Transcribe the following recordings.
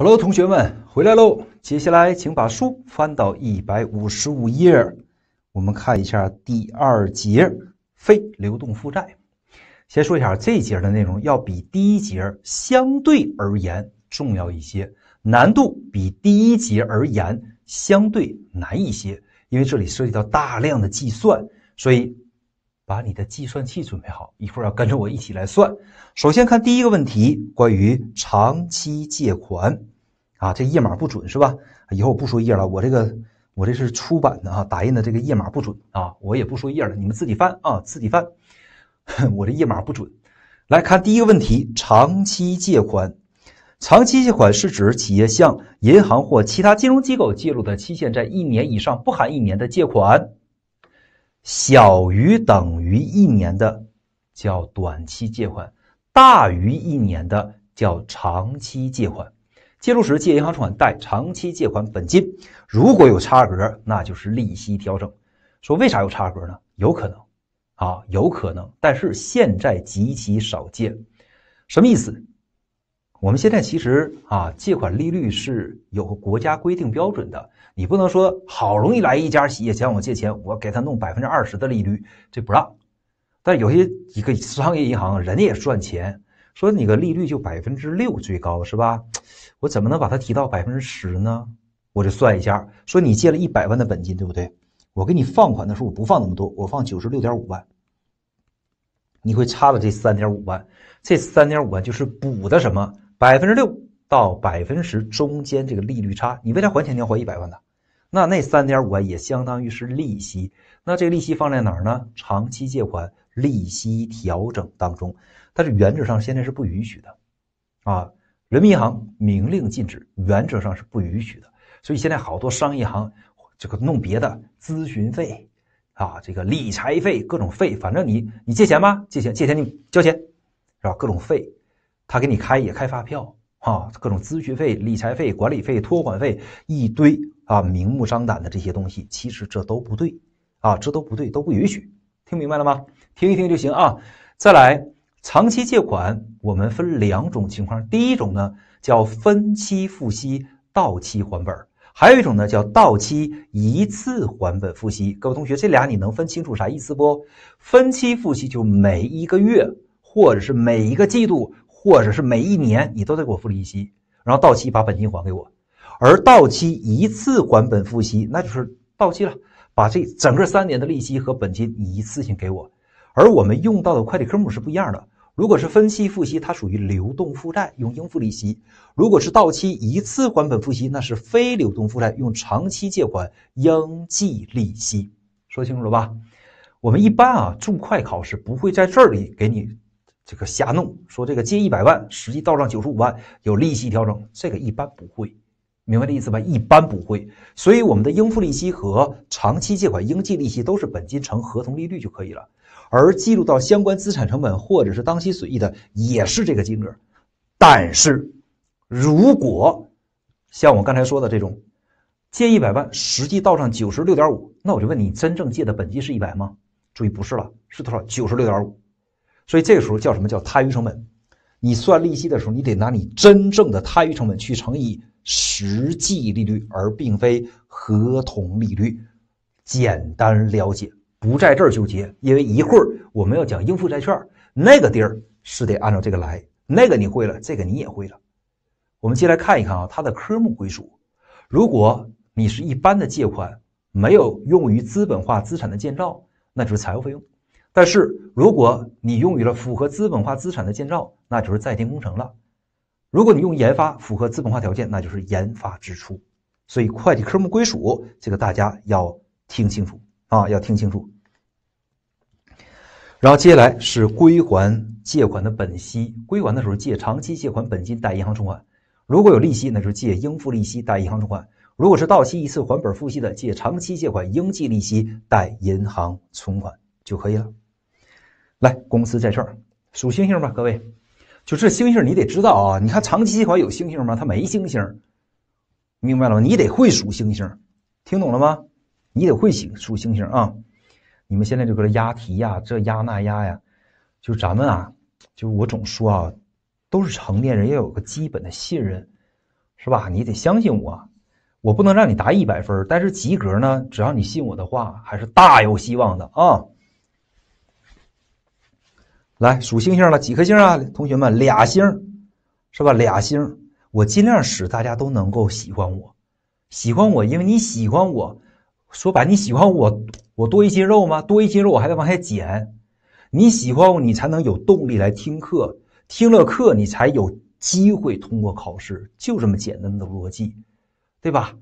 Hello，同学们，回来喽！接下来，请把书翻到一百五十五页，我们看一下第二节非流动负债。先说一下这节的内容，要比第一节相对而言重要一些，难度比第一节而言相对难一些，因为这里涉及到大量的计算，所以。把你的计算器准备好，一会儿要跟着我一起来算。首先看第一个问题，关于长期借款，啊，这页码不准是吧？以后我不说页了，我这个我这是出版的啊，打印的这个页码不准啊，我也不说页了，你们自己翻啊，自己翻。我这页码不准。来看第一个问题，长期借款，长期借款是指企业向银行或其他金融机构借入的期限在一年以上（不含一年）的借款。小于等于一年的叫短期借款，大于一年的叫长期借款。借入时借银行存款贷长期借款本金，如果有差额，那就是利息调整。说为啥有差额呢？有可能，啊，有可能，但是现在极其少见。什么意思？我们现在其实啊，借款利率是有个国家规定标准的，你不能说好容易来一家企业向我借钱，我给他弄百分之二十的利率，这不让。但有些一个商业银行，人家也赚钱，说你个利率就百分之六最高是吧？我怎么能把它提到百分之十呢？我就算一下，说你借了一百万的本金，对不对？我给你放款的时候，我不放那么多，我放九十六点五万，你会差了这三点五万，这三点五万就是补的什么？百分之六到百分之十中间这个利率差，你为啥还钱，你要还一百万的，那那三点五万也相当于是利息，那这个利息放在哪儿呢？长期借款利息调整当中，但是原则上现在是不允许的，啊，人民银行明令禁止，原则上是不允许的。所以现在好多商业银行这个弄别的咨询费，啊，这个理财费，各种费，反正你你借钱吧，借钱借钱你交钱是吧？各种费。他给你开也开发票啊，各种咨询费、理财费、管理费、托管费一堆啊，明目张胆的这些东西，其实这都不对啊，这都不对，都不允许，听明白了吗？听一听就行啊。再来，长期借款我们分两种情况，第一种呢叫分期付息、到期还本，还有一种呢叫到期一次还本付息。各位同学，这俩你能分清楚啥意思不？分期付息就每一个月或者是每一个季度。或者是每一年你都得给我付利息，然后到期把本金还给我，而到期一次还本付息，那就是到期了，把这整个三年的利息和本金一次性给我，而我们用到的会计科目是不一样的。如果是分期付息，它属于流动负债，用应付利息；如果是到期一次还本付息，那是非流动负债，用长期借款应计利息。说清楚了吧？我们一般啊，注会考试不会在这里给你。这个瞎弄，说这个借一百万，实际到账九十五万，有利息调整，这个一般不会，明白这意思吧？一般不会，所以我们的应付利息和长期借款应计利息都是本金乘合同利率就可以了，而记录到相关资产成本或者是当期损益的也是这个金额。但是，如果像我刚才说的这种，借一百万，实际到账九十六点五，那我就问你，真正借的本金是一百吗？注意，不是了，是多少？九十六点五。所以这个时候叫什么叫摊余成本？你算利息的时候，你得拿你真正的摊余成本去乘以实际利率，而并非合同利率。简单了解，不在这儿纠结，因为一会儿我们要讲应付债券，那个地儿是得按照这个来。那个你会了，这个你也会了。我们接来看一看啊，它的科目归属。如果你是一般的借款，没有用于资本化资产的建造，那就是财务费用。但是，如果你用于了符合资本化资产的建造，那就是在建工程了；如果你用研发符合资本化条件，那就是研发支出。所以，会计科目归属这个大家要听清楚啊，要听清楚。然后接下来是归还借款的本息，归还的时候借长期借款本金带银行存款；如果有利息，那就是借应付利息带银行存款；如果是到期一次还本付息的，借长期借款应计利息带银行存款就可以了。来，公司在这儿数星星吧，各位，就这星星你得知道啊！你看长期计划有星星吗？它没星星，明白了吗？你得会数星星，听懂了吗？你得会数星星啊！你们现在就搁这押题呀，这押那押呀，就咱们啊，就我总说啊，都是成年人，要有个基本的信任，是吧？你得相信我，我不能让你答一百分，但是及格呢，只要你信我的话，还是大有希望的啊！来数星星了几颗星啊，同学们，俩星，是吧？俩星，我尽量使大家都能够喜欢我，喜欢我，因为你喜欢我，说白，你喜欢我，我多一斤肉吗？多一斤肉，我还得往下减。你喜欢我，你才能有动力来听课，听了课，你才有机会通过考试，就这么简单的逻辑，对吧？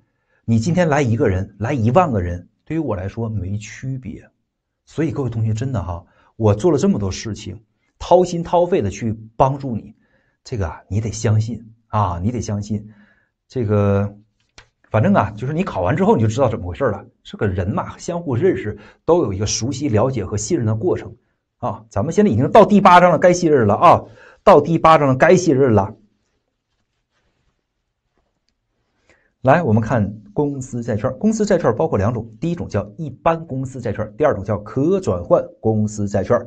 你今天来一个人，来一万个人，对于我来说没区别。所以各位同学，真的哈，我做了这么多事情。掏心掏肺的去帮助你，这个你得相信啊，你得相信。这个，反正啊，就是你考完之后你就知道怎么回事了。这个人嘛，相互认识都有一个熟悉、了解和信任的过程啊。咱们现在已经到第八章了，该信任了啊。到第八章了，该信任了。来，我们看公司债券。公司债券包括两种，第一种叫一般公司债券，第二种叫可转换公司债券。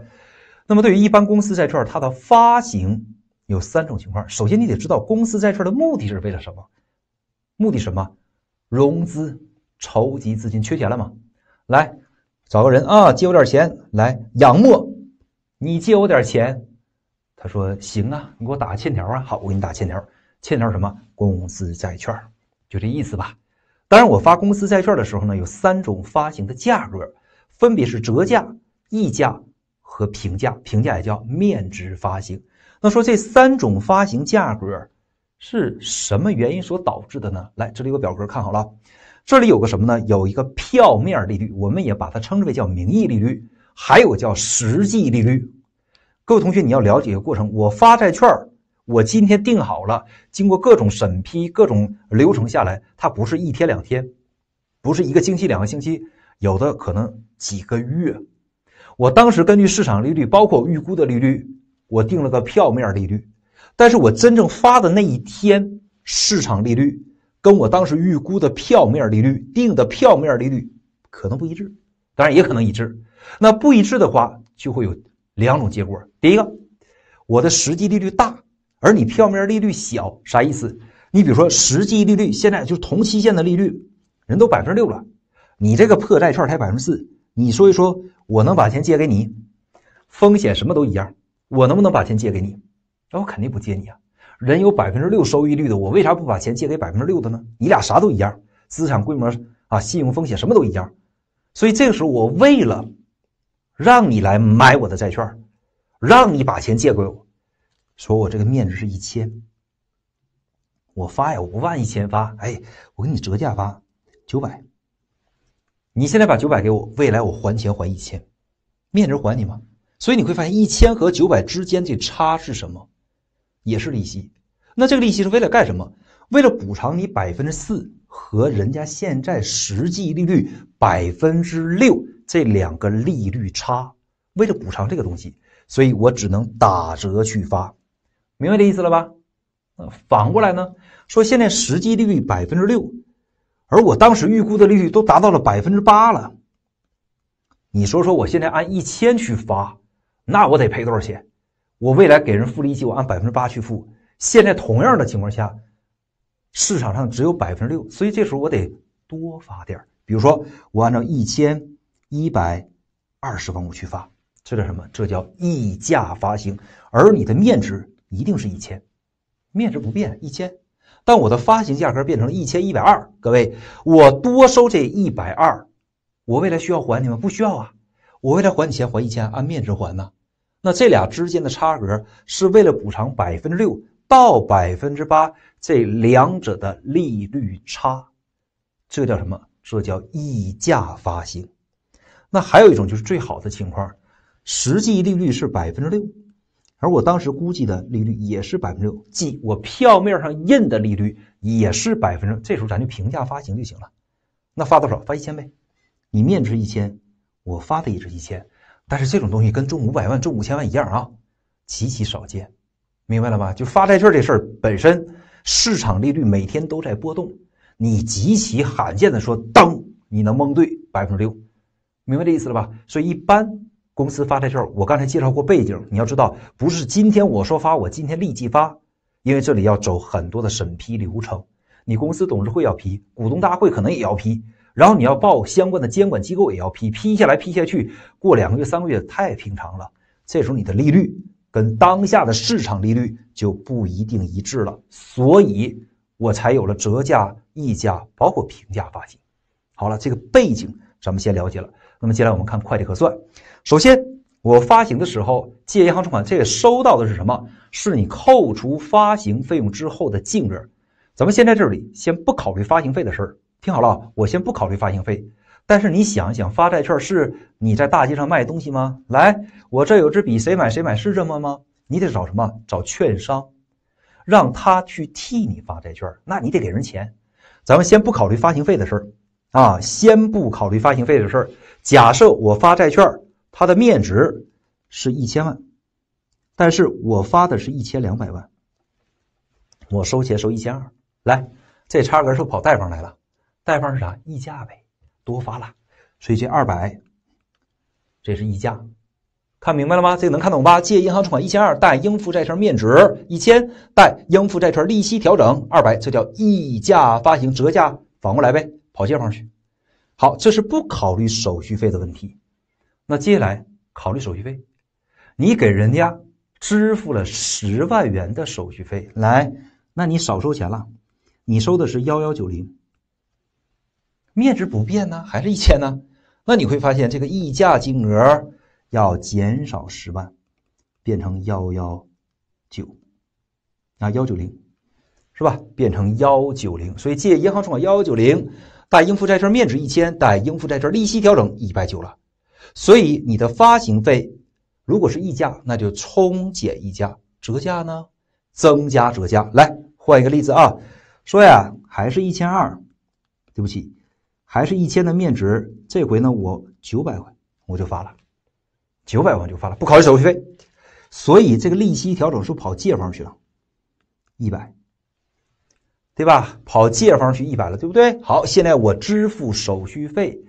那么，对于一般公司债券，它的发行有三种情况。首先，你得知道公司债券的目的是为了什么？目的什么？融资，筹集资金，缺钱了吗？来，找个人啊，借我点钱。来，杨墨。你借我点钱。他说：行啊，你给我打个欠条啊。好，我给你打欠条。欠条什么？公司债券，就这意思吧。当然，我发公司债券的时候呢，有三种发行的价格，分别是折价、溢价。和评价，评价也叫面值发行。那说这三种发行价格是什么原因所导致的呢？来，这里有个表格，看好了。这里有个什么呢？有一个票面利率，我们也把它称之为叫名义利率，还有叫实际利率。各位同学，你要了解一个过程。我发债券，我今天定好了，经过各种审批、各种流程下来，它不是一天两天，不是一个星期、两个星期，有的可能几个月。我当时根据市场利率，包括预估的利率，我定了个票面利率。但是我真正发的那一天，市场利率跟我当时预估的票面利率定的票面利率可能不一致，当然也可能一致。那不一致的话，就会有两种结果：第一个，我的实际利率大，而你票面利率小，啥意思？你比如说，实际利率现在就同期限的利率，人都百分之六了，你这个破债券才百分之四。你说一说，我能把钱借给你，风险什么都一样，我能不能把钱借给你？那我肯定不借你啊！人有百分之六收益率的，我为啥不把钱借给百分之六的呢？你俩啥都一样，资产规模啊，信用风险什么都一样，所以这个时候我为了让你来买我的债券，让你把钱借给我，说我这个面值是一千，我发呀，五万一千发，哎，我给你折价发九百。你现在把九百给我，未来我还钱还一千，面值还你吗？所以你会发现一千和九百之间这差是什么？也是利息。那这个利息是为了干什么？为了补偿你百分之四和人家现在实际利率百分之六这两个利率差，为了补偿这个东西，所以我只能打折去发，明白这意思了吧？反过来呢，说现在实际利率百分之六。而我当时预估的利率都达到了百分之八了，你说说我现在按一千去发，那我得赔多少钱？我未来给人付利息，我按百分之八去付，现在同样的情况下，市场上只有百分之六，所以这时候我得多发点儿。比如说，我按照一千一百二十万五去发，这叫什么？这叫溢价发行，而你的面值一定是一千，面值不变，一千。但我的发行价格变成了一千一百二，各位，我多收这一百二，我未来需要还你吗？不需要啊，我未来还你钱还一千按面值还呢，那这俩之间的差额是为了补偿百分之六到百分之八这两者的利率差，这叫什么？这叫溢价发行。那还有一种就是最好的情况，实际利率是百分之六。而我当时估计的利率也是百分之六，即我票面上印的利率也是百分之。这时候咱就平价发行就行了，那发多少？发一千呗。你面值一千，我发的也是一千。但是这种东西跟中五百万、中五千万一样啊，极其少见，明白了吧？就发债券这事儿本身，市场利率每天都在波动，你极其罕见的说，当你能蒙对百分之六，明白这意思了吧？所以一般。公司发债的时候，我刚才介绍过背景，你要知道，不是今天我说发，我今天立即发，因为这里要走很多的审批流程，你公司董事会要批，股东大会可能也要批，然后你要报相关的监管机构也要批，批下来批下去，过两个月三个月，太平常了。这时候你的利率跟当下的市场利率就不一定一致了，所以我才有了折价、溢价，包括平价发行。好了，这个背景咱们先了解了，那么接下来我们看会计核算。首先，我发行的时候借银行存款，这收到的是什么？是你扣除发行费用之后的净额。咱们先在这里先不考虑发行费的事儿，听好了，我先不考虑发行费。但是你想想，发债券是你在大街上卖东西吗？来，我这有支笔，谁买谁买，是这么吗？你得找什么？找券商，让他去替你发债券。那你得给人钱。咱们先不考虑发行费的事儿啊，先不考虑发行费的事儿。假设我发债券。它的面值是一千万，但是我发的是一千两百万，我收钱收一千二，来，这差额是不跑贷方来了？贷方是啥？溢价呗，多发了，所以这二百，这是溢价，看明白了吗？这个能看懂吧？借银行存款一千二，贷应付债券面值一千，贷应付债券利息调整二百，这叫溢价发行折价，反过来呗，跑借方去。好，这是不考虑手续费的问题。那接下来考虑手续费，你给人家支付了十万元的手续费来，那你少收钱了，你收的是幺幺九零，面值不变呢，还是一千呢？那你会发现这个溢价金额要减少十万，变成幺幺九，啊幺九零，是吧？变成幺九零，所以借银行存款幺九零，贷应付债券面值一千，贷应付债券利息调整一百九了。所以你的发行费如果是溢价，那就冲减溢价；折价呢，增加折价。来换一个例子啊，说呀，还是一千二，对不起，还是一千的面值。这回呢，我九百块我就发了，九百万就发了，不考虑手续费。所以这个利息调整是跑借方去了，一百，对吧？跑借方去一百了，对不对？好，现在我支付手续费。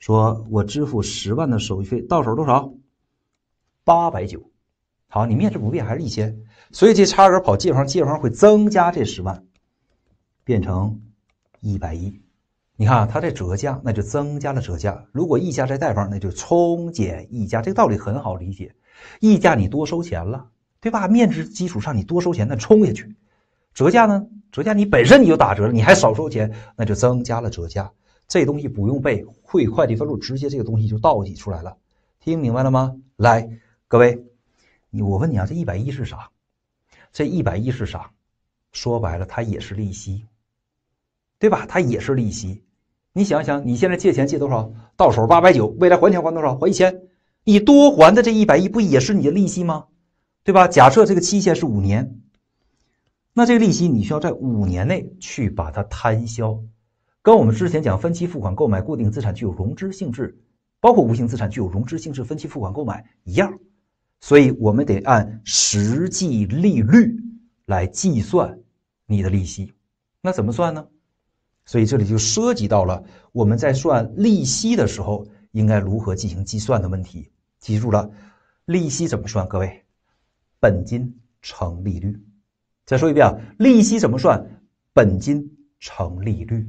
说我支付十万的手续费，到手多少？八百九。好，你面值不变，还是一千。所以这差额跑借方，借方会增加这十万，变成一百一。你看，它在折价，那就增加了折价。如果溢价在贷方，那就冲减溢价。这个道理很好理解。溢价你多收钱了，对吧？面值基础上你多收钱，那冲下去。折价呢？折价你本身你就打折了，你还少收钱，那就增加了折价。这东西不用背，会会计分录，直接这个东西就倒计出来了，听明白了吗？来，各位，你我问你啊，这一百一是啥？这一百一是啥？说白了，它也是利息，对吧？它也是利息。你想想，你现在借钱借多少，到手八百九，未来还钱还多少，还一千，你多还的这一百一不也是你的利息吗？对吧？假设这个期限是五年，那这个利息你需要在五年内去把它摊销。跟我们之前讲分期付款购买固定资产具有融资性质，包括无形资产具有融资性质，分期付款购买一样，所以我们得按实际利率来计算你的利息。那怎么算呢？所以这里就涉及到了我们在算利息的时候应该如何进行计算的问题。记住了，利息怎么算？各位，本金乘利率。再说一遍啊，利息怎么算？本金乘利率。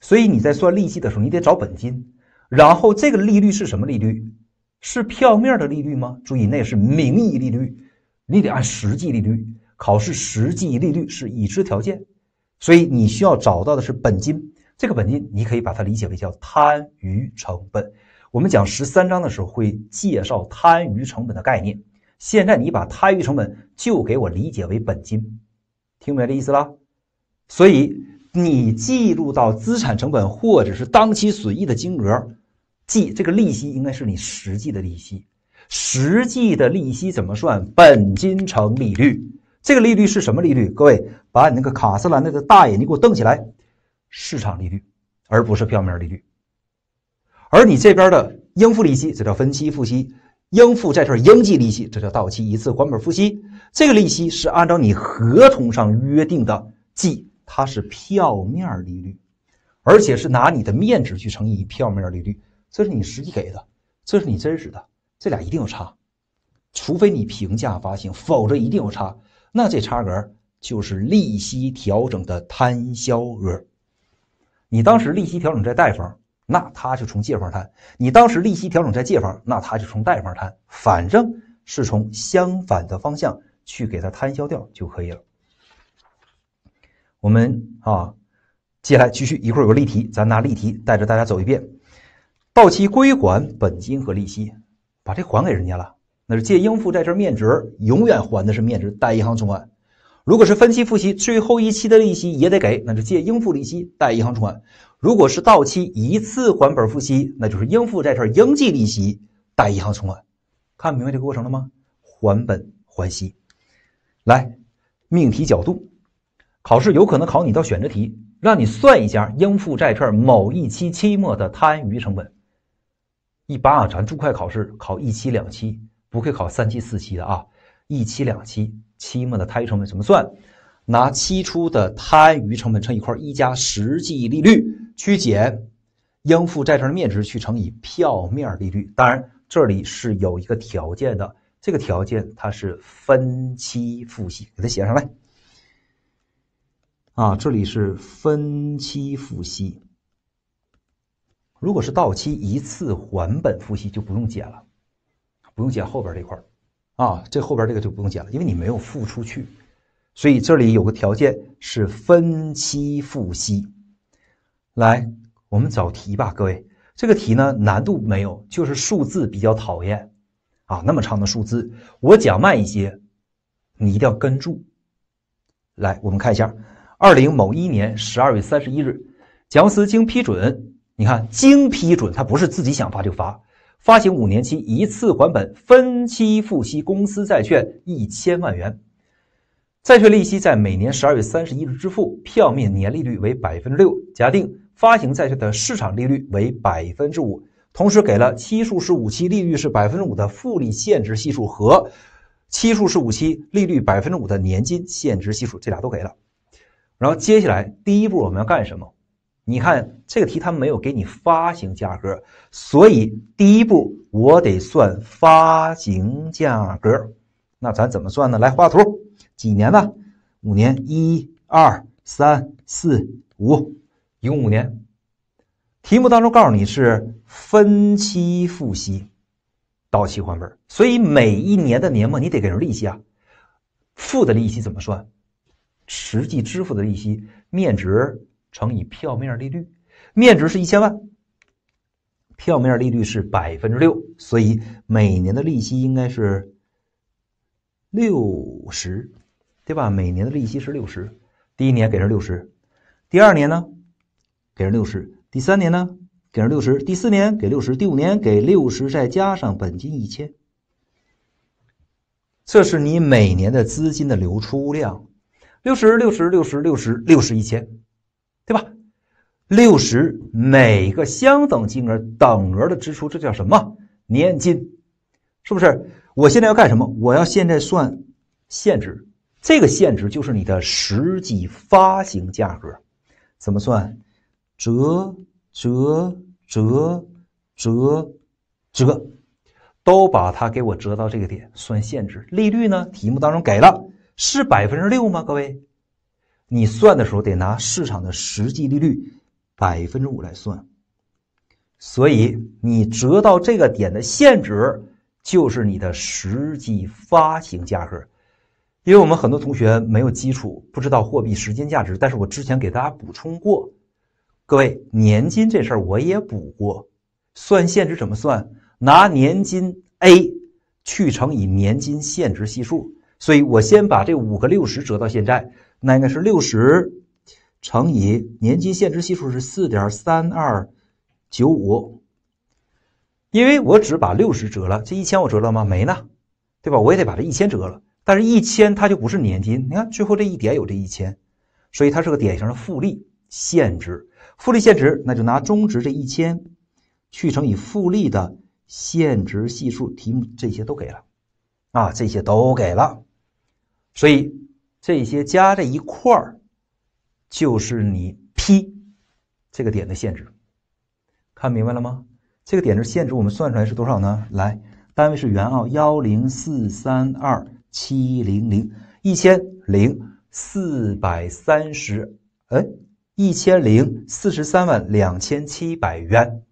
所以你在算利息的时候，你得找本金，然后这个利率是什么利率？是票面的利率吗？注意，那是名义利率，你得按实际利率。考试实际利率是已知条件，所以你需要找到的是本金。这个本金，你可以把它理解为叫摊余成本。我们讲十三章的时候会介绍摊余成本的概念。现在你把摊余成本就给我理解为本金，听明白这意思了？所以。你记录到资产成本或者是当期损益的金额，记这个利息应该是你实际的利息。实际的利息怎么算？本金乘利率。这个利率是什么利率？各位，把你那个卡斯兰那个大眼你给我瞪起来。市场利率，而不是票面利率。而你这边的应付利息，这叫分期付息；应付债券应计利息，这叫到期一次还本付息。这个利息是按照你合同上约定的计，它是票面利率，而且是拿你的面值去乘以票面利率，这是你实际给的，这是你真实的，这俩一定有差，除非你平价发行，否则一定有差。那这差额就是利息调整的摊销额。你当时利息调整在贷方，那他就从借方摊；你当时利息调整在借方，那他就从贷方摊。反正是从相反的方向去给他摊销掉就可以了。我们啊，接下来继续一会儿有个例题，咱拿例题带着大家走一遍。到期归还本金和利息，把这还给人家了，那是借应付债券面值，永远还的是面值，贷银行存款。如果是分期付息，最后一期的利息也得给，那就借应付利息，贷银行存款。如果是到期一次还本付息，那就是应付债券应计利息，贷银行存款。看明白这个过程了吗？还本还息。来，命题角度。考试有可能考你一道选择题，让你算一下应付债券某一期期末的摊余成本。一般啊，咱注会考试考一期、两期，不会考三期、四期的啊。一期、两期期末的摊余成本怎么算？拿期初的摊余成本乘一块一加实际利率，去减应付债券的面值，去乘以票面利率。当然，这里是有一个条件的，这个条件它是分期付息，给它写上来。啊，这里是分期付息。如果是到期一次还本付息，就不用减了，不用减后边这块儿啊。这后边这个就不用减了，因为你没有付出去，所以这里有个条件是分期付息。来，我们找题吧，各位。这个题呢，难度没有，就是数字比较讨厌啊，那么长的数字，我讲慢一些，你一定要跟住。来，我们看一下。二零某一年十二月三十一日，公思经批准，你看经批准，他不是自己想发就发，发行五年期一次还本分期付息公司债券一千万元，债券利息在每年十二月三十一日支付，票面年利率为百分之六。假定发行债券的市场利率为百分之五，同时给了期数是五期，利率是百分之五的复利现值系数和期数是五期，利率百分之五的年金现值系数，这俩都给了。然后接下来第一步我们要干什么？你看这个题，它没有给你发行价格，所以第一步我得算发行价格。那咱怎么算呢？来画图，几年呢？五年，一二三四五，一共五年。题目当中告诉你是分期付息，到期还本，所以每一年的年末你得给人利息啊。付的利息怎么算？实际支付的利息面值乘以票面利率，面值是一千万，票面利率是百分之六，所以每年的利息应该是六十，对吧？每年的利息是六十，第一年给人六十，第二年呢给人六十，第三年呢给人六十，第四年给六十，第五年给六十，再加上本金一千，这是你每年的资金的流出量。六十六十六十六十六十一千，对吧？六十每个相等金额等额的支出，这叫什么？年金，是不是？我现在要干什么？我要现在算现值，这个现值就是你的实际发行价格，怎么算？折折折折折，都把它给我折到这个点，算现值。利率呢？题目当中给了。是百分之六吗？各位，你算的时候得拿市场的实际利率百分之五来算，所以你折到这个点的现值就是你的实际发行价格。因为我们很多同学没有基础，不知道货币时间价值，但是我之前给大家补充过，各位年金这事儿我也补过，算现值怎么算？拿年金 A 去乘以年金现值系数。所以我先把这五个六十折到现在，那应该是六十乘以年金现值系数是四点三二九五，因为我只把六十折了，这一千我折了吗？没呢，对吧？我也得把这一千折了，但是一千它就不是年金，你看最后这一点有这一千，所以它是个典型的复利现值。复利现值那就拿终值这一千去乘以复利的现值系数，题目这些都给了啊，这些都给了。所以这些加在一块儿，就是你 P 这个点的限值，看明白了吗？这个点的限值我们算出来是多少呢？来，单位是元啊，幺零四三二七零零一千零四百三十，哎，一千零四十三万两千七百元，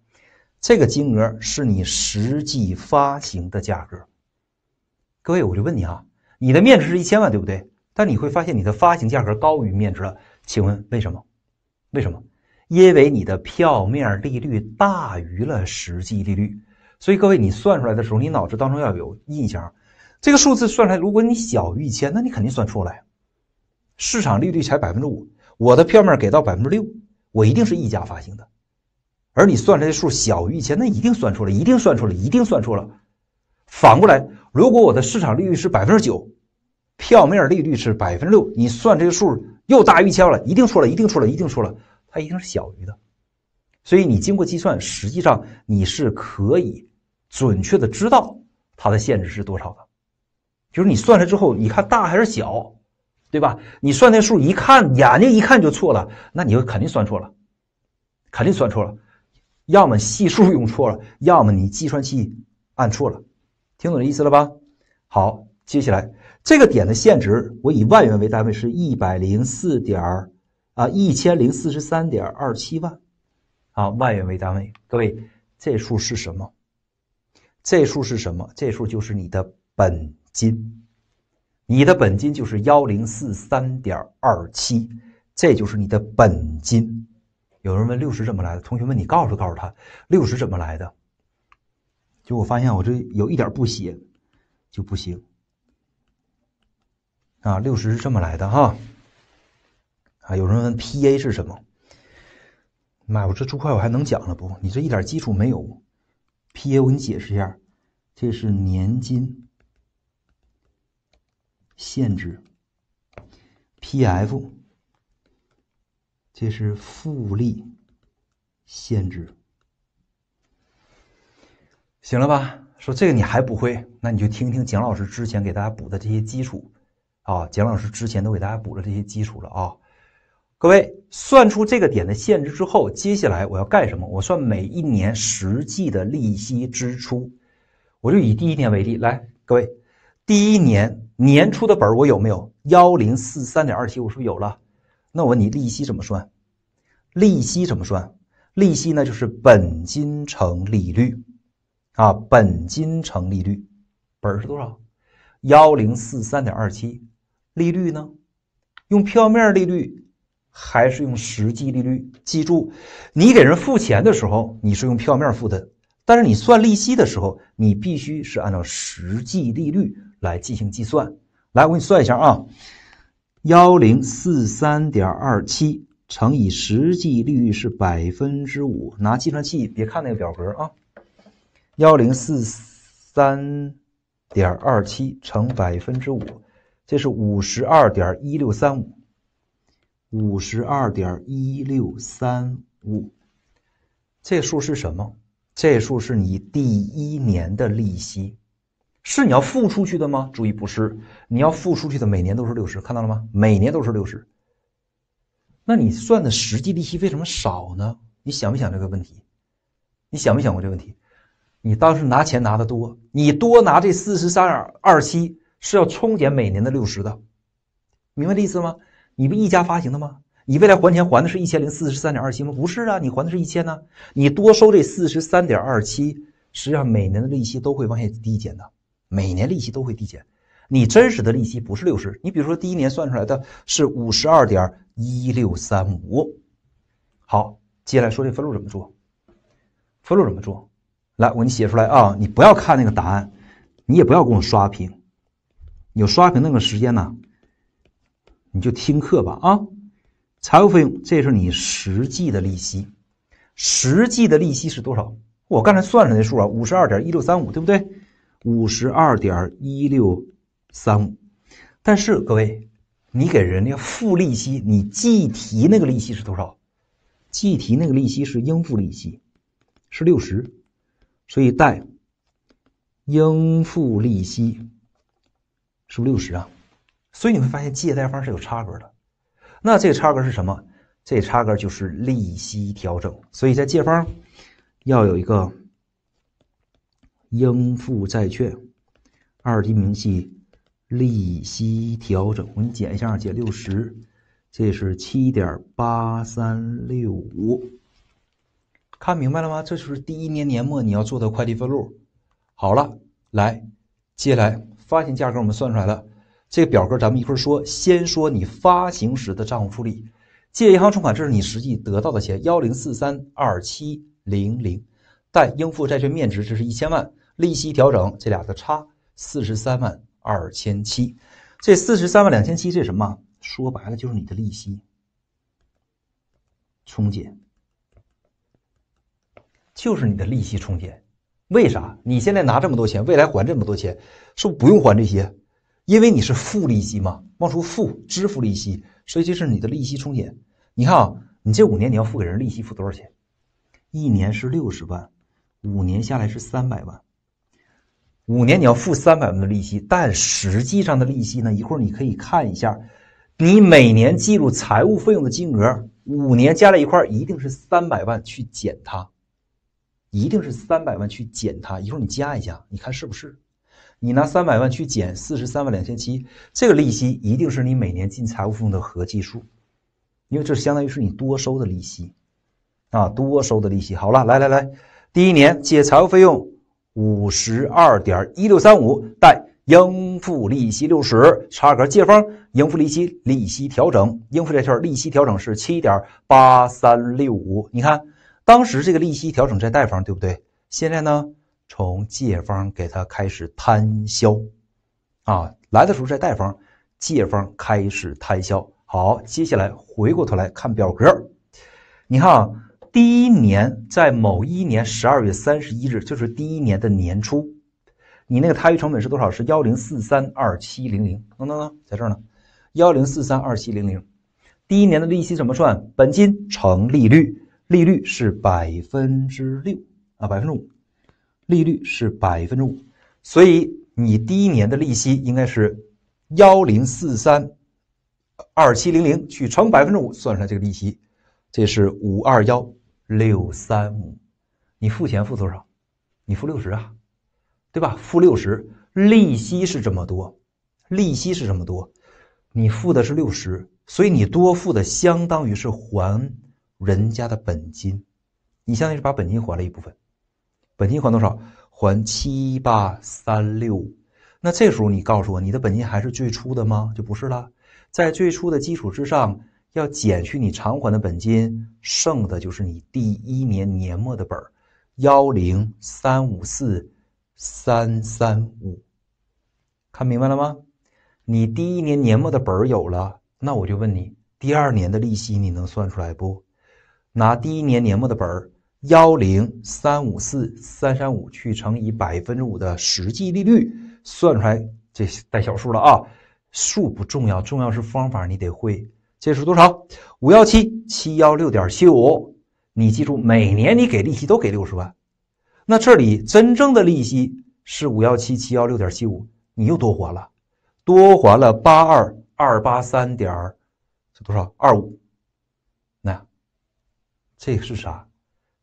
这个金额是你实际发行的价格。各位，我就问你啊。你的面值是一千万，对不对？但你会发现你的发行价格高于面值了。请问为什么？为什么？因为你的票面利率大于了实际利率。所以各位，你算出来的时候，你脑子当中要有印象。这个数字算出来，如果你小于一千，那你肯定算错了。市场利率才百分之五，我的票面给到百分之六，我一定是溢价发行的。而你算出来的数小于一千，那一定算错了，一定算错了，一定算错了。反过来。如果我的市场利率是百分之九，票面利率是百分之六，你算这个数又大于千了，一定错了，一定错了，一定错了，它一定是小于的。所以你经过计算，实际上你是可以准确的知道它的限制是多少的。就是你算了之后，你看大还是小，对吧？你算那数一看，眼睛一看就错了，那你就肯定算错了，肯定算错了，要么系数用错了，要么你计算器按错了。听懂这意思了吧？好，接下来这个点的限值，我以万元为单位是 104. 啊，1043.27万，啊，万元为单位。各位，这数是什么？这数是什么？这数就是你的本金，你的本金就是1043.27，这就是你的本金。有人问六十怎么来的？同学们，你告诉告诉他六十怎么来的？就我发现我这有一点不写就不行啊！六十是这么来的哈。啊，有人问 PA 是什么？妈呀，我这猪块我还能讲了不？你这一点基础没有。PA 我给你解释一下，这是年金限制。PF 这是复利限制。行了吧？说这个你还不会，那你就听听蒋老师之前给大家补的这些基础啊。蒋老师之前都给大家补了这些基础了啊。各位，算出这个点的限制之后，接下来我要干什么？我算每一年实际的利息支出。我就以第一年为例，来，各位，第一年年初的本儿我有没有？幺零四三点二七，我是有了。那我问你，利息怎么算？利息怎么算？利息呢，就是本金乘利率。啊，本金乘利率，本是多少？幺零四三点二七，利率呢？用票面利率还是用实际利率？记住，你给人付钱的时候，你是用票面付的，但是你算利息的时候，你必须是按照实际利率来进行计算。来，我给你算一下啊，幺零四三点二七乘以实际利率是百分之五，拿计算器，别看那个表格啊。幺零四三点二七乘百分之五，这是五十二点一六三五。五十二点一六三五，这数是什么？这数是你第一年的利息，是你要付出去的吗？注意，不是，你要付出去的每年都是六十，看到了吗？每年都是六十。那你算的实际利息为什么少呢？你想没想这个问题？你想没想过这个问题？你当时拿钱拿的多，你多拿这四十三点二七是要冲减每年的六十的，明白这意思吗？你不一家发行的吗？你未来还钱还的是一千零四十三点二七吗？不是啊，你还的是一千呢。你多收这四十三点二七，实际上每年的利息都会往下低减的，每年利息都会低减。你真实的利息不是六十，你比如说第一年算出来的是五十二点一六三五。好，接下来说这分录怎么做？分录怎么做？来，我给你写出来啊！你不要看那个答案，你也不要给我刷屏。有刷屏那个时间呢，你就听课吧啊！财务费用，这是你实际的利息，实际的利息是多少？我刚才算出来数啊，五十二点一六三五，对不对？五十二点一六三五。但是各位，你给人家付利息，你计提那个利息是多少？计提那个利息是应付利息，是六十。所以贷，应付利息是不是六十啊？所以你会发现借贷方是有差额的。那这个差额是什么？这差额就是利息调整。所以在借方要有一个应付债券二级明细利息调整。我给你减一下，减六十，这是七点八三六五。看明白了吗？这就是第一年年末你要做的会计分录。好了，来，接下来发行价格我们算出来了。这个表格咱们一会儿说，先说你发行时的账务处理：借银行存款，这是你实际得到的钱，幺零四三二七零零；贷应付债券面值，这是1000万；利息调整，这俩的差四十三万二千七。这四十三万两千七这什么？说白了就是你的利息冲减。就是你的利息冲减，为啥？你现在拿这么多钱，未来还这么多钱，是不不用还这些？因为你是付利息嘛，往出付支付利息，所以这是你的利息冲减。你看啊，你这五年你要付给人利息付多少钱？一年是六十万，五年下来是三百万。五年你要付三百万的利息，但实际上的利息呢？一会儿你可以看一下，你每年记录财务费用的金额，五年加在一块一定是三百万去减它。一定是三百万去减它，一会儿你加一下，你看是不是？你拿三百万去减四十三万两千七，这个利息一定是你每年进财务费用的合计数，因为这相当于是你多收的利息啊，多收的利息。好了，来来来，第一年借财务费用五十二点一六三五，贷应付利息六十，差额借方应付利息，利息调整，应付这事儿，利息调整是七点八三六五，你看。当时这个利息调整在贷方，对不对？现在呢，从借方给它开始摊销，啊，来的时候在贷方，借方开始摊销。好，接下来回过头来看表格，你看啊，第一年在某一年十二月三十一日，就是第一年的年初，你那个摊余成本是多少？是幺零四三二七零零，等等，在这儿呢，幺零四三二七零零，第一年的利息怎么算？本金乘利率。利率是百分之六啊，百分之五，利率是百分之五，所以你第一年的利息应该是幺零四三二七零零去乘百分之五，算出来这个利息，这是五二幺六三五，你付钱付多少？你付六十啊，对吧？付六十，利息是这么多，利息是这么多，你付的是六十，所以你多付的相当于是还。人家的本金，你相当于是把本金还了一部分，本金还多少？还七八三六。那这时候你告诉我，你的本金还是最初的吗？就不是了，在最初的基础之上，要减去你偿还的本金，剩的就是你第一年年末的本儿幺零三五四三三五。看明白了吗？你第一年年末的本儿有了，那我就问你，第二年的利息你能算出来不？拿第一年年末的本儿幺零三五四三三五去乘以百分之五的实际利率，算出来这带小数了啊，数不重要，重要是方法，你得会。这是多少？五幺七七幺六点七五。你记住，每年你给利息都给六十万，那这里真正的利息是五幺七七幺六点七五，你又多还了，多还了八二二八三点，是多少？二五。这个是啥？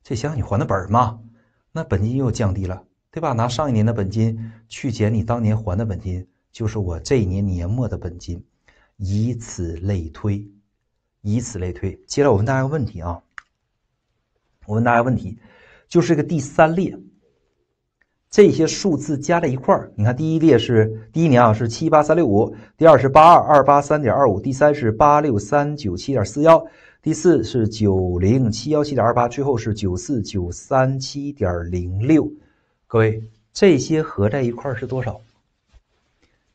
这想想你还的本儿嘛？那本金又降低了，对吧？拿上一年的本金去减你当年还的本金，就是我这一年年末的本金。以此类推，以此类推。接着我问大家个问题啊，我问大家问题，就是这个第三列，这些数字加在一块儿，你看第一列是第一年啊，是七八三六五，第二是八二二八三点二五，第三是八六三九七点四幺。第四是九零七幺七点二八，最后是九四九三七点零六，各位这些合在一块是多少？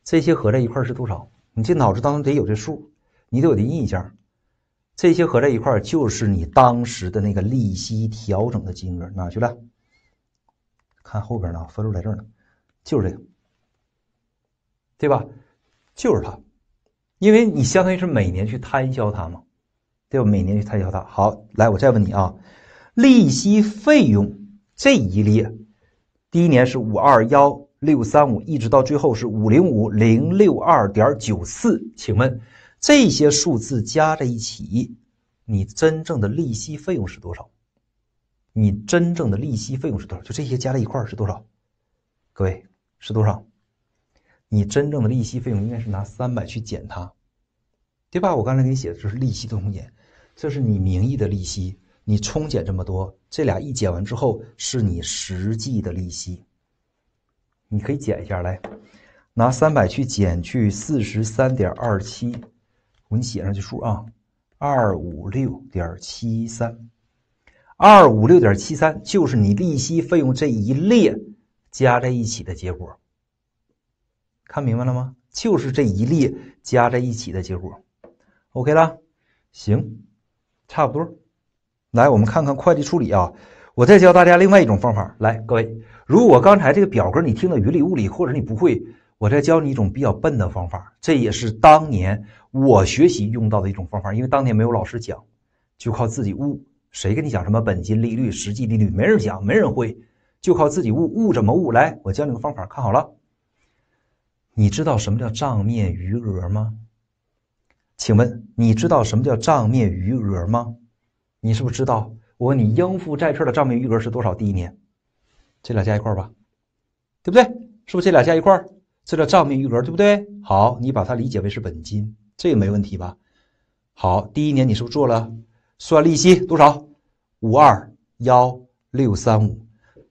这些合在一块是多少？你这脑子当中得有这数，你得有这印象。这些合在一块就是你当时的那个利息调整的金额哪去了？看后边呢，分数在这儿呢，就是这个，对吧？就是它，因为你相当于是每年去摊销它嘛。对吧？每年去他交他好来，我再问你啊，利息费用这一列，第一年是五二幺六三五，一直到最后是五零五零六二点九四。请问这些数字加在一起，你真正的利息费用是多少？你真正的利息费用是多少？就这些加在一块是多少？各位是多少？你真正的利息费用应该是拿三百去减它，对吧？我刚才给你写的这是利息的空间。这是你名义的利息，你冲减这么多，这俩一减完之后，是你实际的利息。你可以减一下来，拿三百去减去四十三点二七，我给你写上去数啊，二五六点七三，二五六点七三就是你利息费用这一列加在一起的结果。看明白了吗？就是这一列加在一起的结果，OK 了，行。差不多，来，我们看看会计处理啊。我再教大家另外一种方法。来，各位，如果刚才这个表格你听得云里雾里，或者你不会，我再教你一种比较笨的方法。这也是当年我学习用到的一种方法，因为当年没有老师讲，就靠自己悟。谁跟你讲什么本金、利率、实际利率？没人讲，没人会，就靠自己悟。悟怎么悟？来，我教你个方法，看好了。你知道什么叫账面余额吗？请问你知道什么叫账面余额吗？你是不是知道？我问你应付债券的账面余额是多少？第一年，这俩加一块吧，对不对？是不是这俩加一块？这叫账面余额，对不对？好，你把它理解为是本金，这也没问题吧？好，第一年你是不是做了算利息多少？五二幺六三五，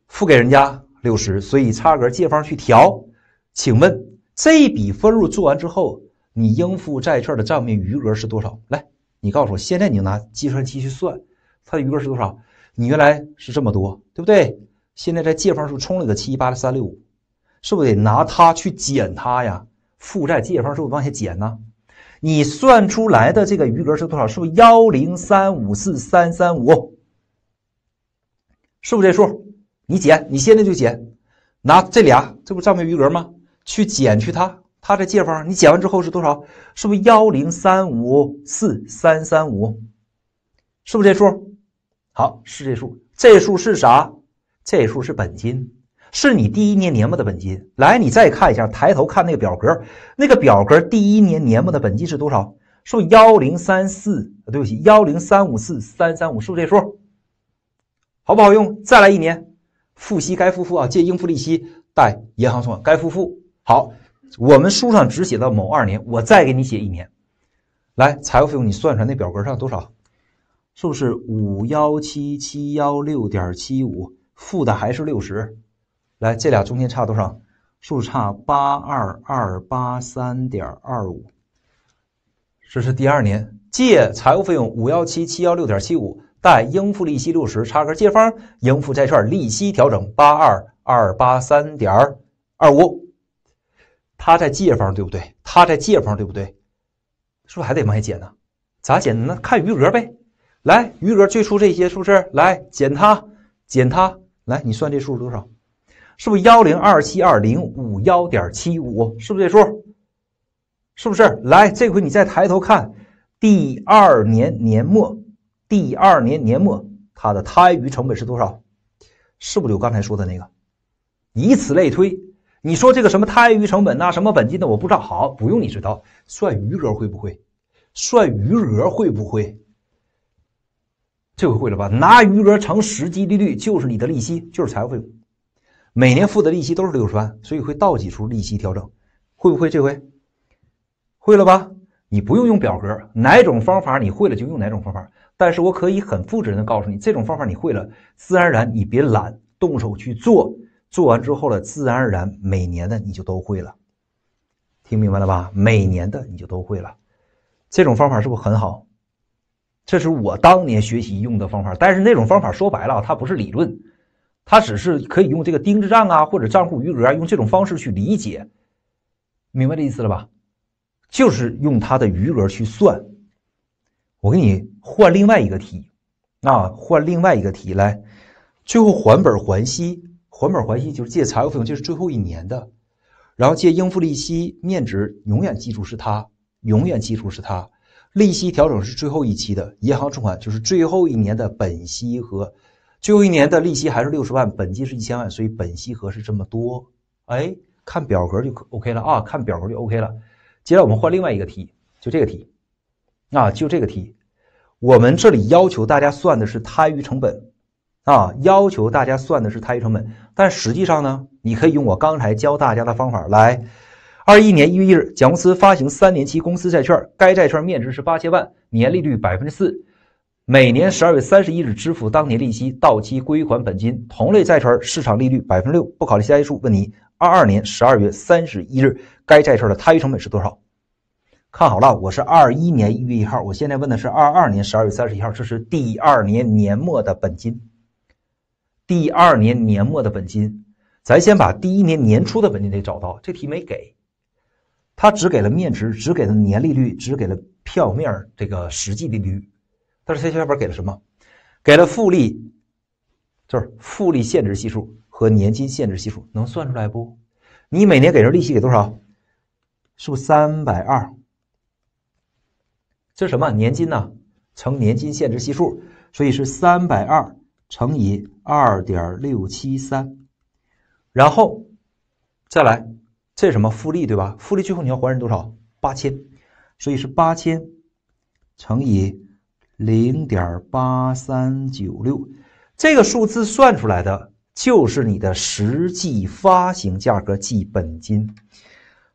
付给人家六十，所以差额借方去调。请问这一笔分录做完之后？你应付债券的账面余额是多少？来，你告诉我，现在你就拿计算器去算，它的余额是多少？你原来是这么多，对不对？现在在借方数充了个七八三六五，是不是得拿它去减它呀？负债借方数往下减呢？你算出来的这个余额是多少？是不是幺零三五四三三五？是不是这数？你减，你现在就减，拿这俩，这不账面余额吗？去减去它。它的借方，你减完之后是多少？是不是幺零三五四三三五？是不是这数？好，是这数。这数是啥？这数是本金，是你第一年年末的本金。来，你再看一下，抬头看那个表格，那个表格第一年年末的本金是多少？是不幺零三四？对不起，幺零三五四三三五，是不是这数？好不好用？再来一年，付息该付付啊，借应付利息，贷银行存款，该付付。好。我们书上只写到某二年，我再给你写一年。来，财务费用你算算那表格上多少？是不是五幺七七幺六点七五？负的还是六十？来，这俩中间差多少？数是差八二二八三点二五。这是第二年借财务费用五幺七七幺六点七五，贷应付利息六十，差额借方应付债券利息调整八二二八三点二五。它在借方对不对？它在借方对不对？是不是还得往下减呢？咋减呢？看余额呗。来，余额最初这些是不是来减它？减它？来，你算这数是多少？是不是幺零二七二零五幺点七五？是不是这数？是不是？来，这回你再抬头看，第二年年末，第二年年末它的摊余成本是多少？是不是就刚才说的那个？以此类推。你说这个什么太余成本呐，什么本金的，我不知道。好，不用你知道，算余额会不会？算余额会不会？这回会了吧？拿余额乘实际利率就是你的利息，就是财务费用。每年付的利息都是六万，所以会倒挤出利息调整，会不会？这回会了吧？你不用用表格，哪种方法你会了就用哪种方法。但是我可以很负责任的告诉你，这种方法你会了，自然而然你别懒，动手去做。做完之后呢，自然而然每年的你就都会了，听明白了吧？每年的你就都会了，这种方法是不是很好？这是我当年学习用的方法。但是那种方法说白了，它不是理论，它只是可以用这个盯着账啊，或者账户余额啊，用这种方式去理解，明白这意思了吧？就是用它的余额去算。我给你换另外一个题，啊，换另外一个题来，最后还本还息。还本还息就是借财务费用，这是最后一年的，然后借应付利息面值，永远记住是它，永远记住是它，利息调整是最后一期的。银行存款就是最后一年的本息和，最后一年的利息还是六十万，本金是一千万，所以本息和是这么多。哎，看表格就可 OK 了啊，看表格就 OK 了。接下来我们换另外一个题，就这个题，啊，就这个题，我们这里要求大家算的是摊余成本。啊，要求大家算的是摊余成本，但实际上呢，你可以用我刚才教大家的方法来。二一年一月一日，甲公司发行三年期公司债券，该债券面值是八千万，年利率百分之四，每年十二月三十一日支付当年利息，到期归还本金。同类债券市场利率百分之六，不考虑其他因素。问你，二二年十二月三十一日该债券的摊余成本是多少？看好了，我是二一年一月一号，我现在问的是二二年十二月三十一号，这是第二年年末的本金。第二年年末的本金，咱先把第一年年初的本金得找到。这题没给，他只给了面值，只给了年利率，只给了票面儿这个实际利率。但是他下边给了什么？给了复利，就是复利现值系数和年金现值系数，能算出来不？你每年给人利息给多少？是不是三百二？这什么？年金呢？乘年金现值系数，所以是三百二乘以。二点六七三，然后再来，这是什么复利对吧？复利最后你要还人多少？八千，所以是八千乘以零点八三九六，这个数字算出来的就是你的实际发行价格即本金。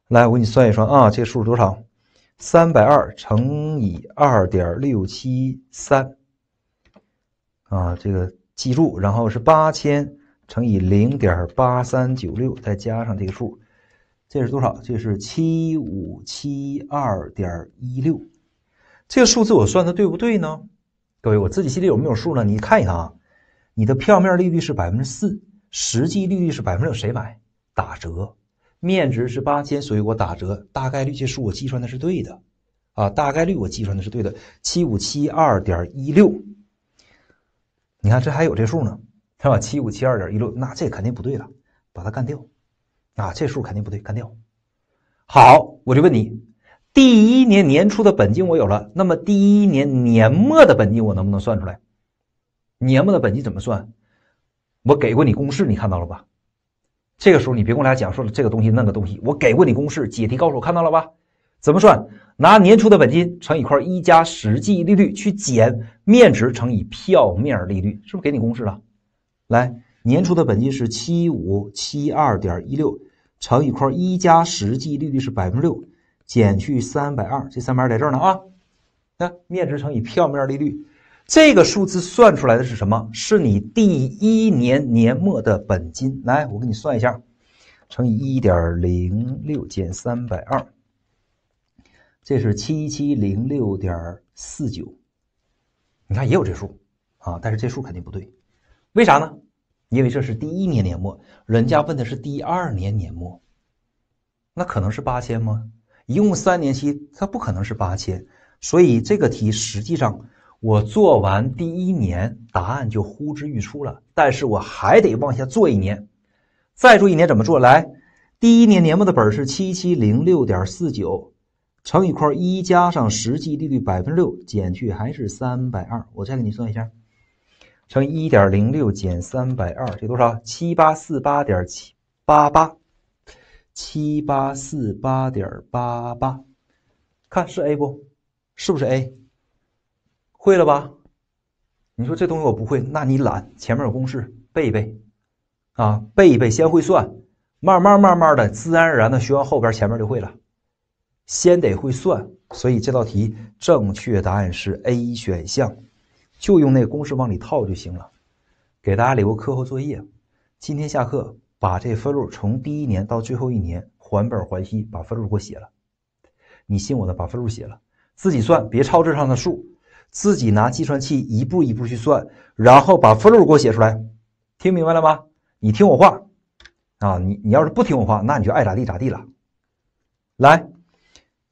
来，我给你算一算啊，这个数是多少？三百二乘以二点六七三，啊，这个。记住，然后是八千乘以零点八三九六，再加上这个数，这是多少？这是七五七二点一六。这个数字我算的对不对呢？各位，我自己心里有没有数呢？你看一看啊，你的票面利率是百分之四，实际利率是百分之六。谁买？打折，面值是八千，所以我打折。大概率这数我计算的是对的啊，大概率我计算的是对的，七五七二点一六。你看这还有这数呢，是吧？七五七二点一六，那这肯定不对了，把它干掉，啊，这数肯定不对，干掉。好，我就问你，第一年年初的本金我有了，那么第一年年末的本金我能不能算出来？年末的本金怎么算？我给过你公式，你看到了吧？这个时候你别跟我俩讲说这个东西那个东西，我给过你公式，解题高手看到了吧？怎么算？拿年初的本金乘以块一加实际利率去减面值乘以票面利率，是不是给你公式了？来，年初的本金是七五七二点一六乘以块一加实际利率是百分之六，减去三百二，这三百二在这儿呢啊？那面值乘以票面利率，这个数字算出来的是什么？是你第一年年末的本金。来，我给你算一下，乘以一点零六减三百二。这是七七零六点四九，你看也有这数啊，但是这数肯定不对，为啥呢？因为这是第一年年末，人家问的是第二年年末，那可能是八千吗？一共三年期，它不可能是八千，所以这个题实际上我做完第一年，答案就呼之欲出了，但是我还得往下做一年，再做一年怎么做？来，第一年年末的本是七七零六点四九。乘以块一加上实际利率百分之六，减去还是三百二。我再给你算一下，乘一点零六减三百二，这多少？七八四八点七八八，七八四八点八八，看是 A 不？是不是 A？会了吧？你说这东西我不会，那你懒。前面有公式，背一背啊，背一背，先会算，慢慢慢慢的，自然而然的学完后边，前面就会了。先得会算，所以这道题正确答案是 A 选项，就用那个公式往里套就行了。给大家留个课后作业，今天下课把这分录从第一年到最后一年还本还息，把分录给我写了。你信我的，把分录写了，自己算，别抄这上的数，自己拿计算器一步一步去算，然后把分录给我写出来。听明白了吗？你听我话啊，你你要是不听我话，那你就爱咋地咋地了。来。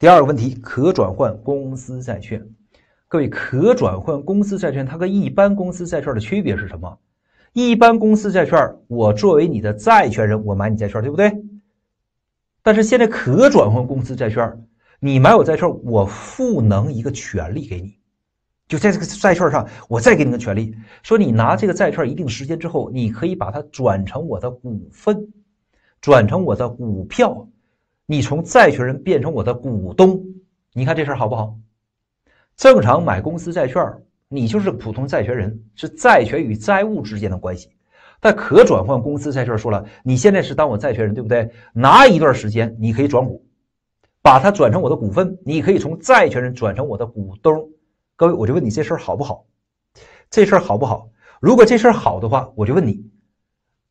第二个问题，可转换公司债券。各位，可转换公司债券它跟一般公司债券的区别是什么？一般公司债券，我作为你的债权人，我买你债券，对不对？但是现在可转换公司债券，你买我债券，我赋能一个权利给你，就在这个债券上，我再给你个权利，说你拿这个债券一定时间之后，你可以把它转成我的股份，转成我的股票。你从债权人变成我的股东，你看这事儿好不好？正常买公司债券，你就是普通债权人，是债权与债务之间的关系。但可转换公司债券说了，你现在是当我债权人，对不对？拿一段时间，你可以转股，把它转成我的股份，你可以从债权人转成我的股东。各位，我就问你这事儿好不好？这事儿好不好？如果这事儿好的话，我就问你，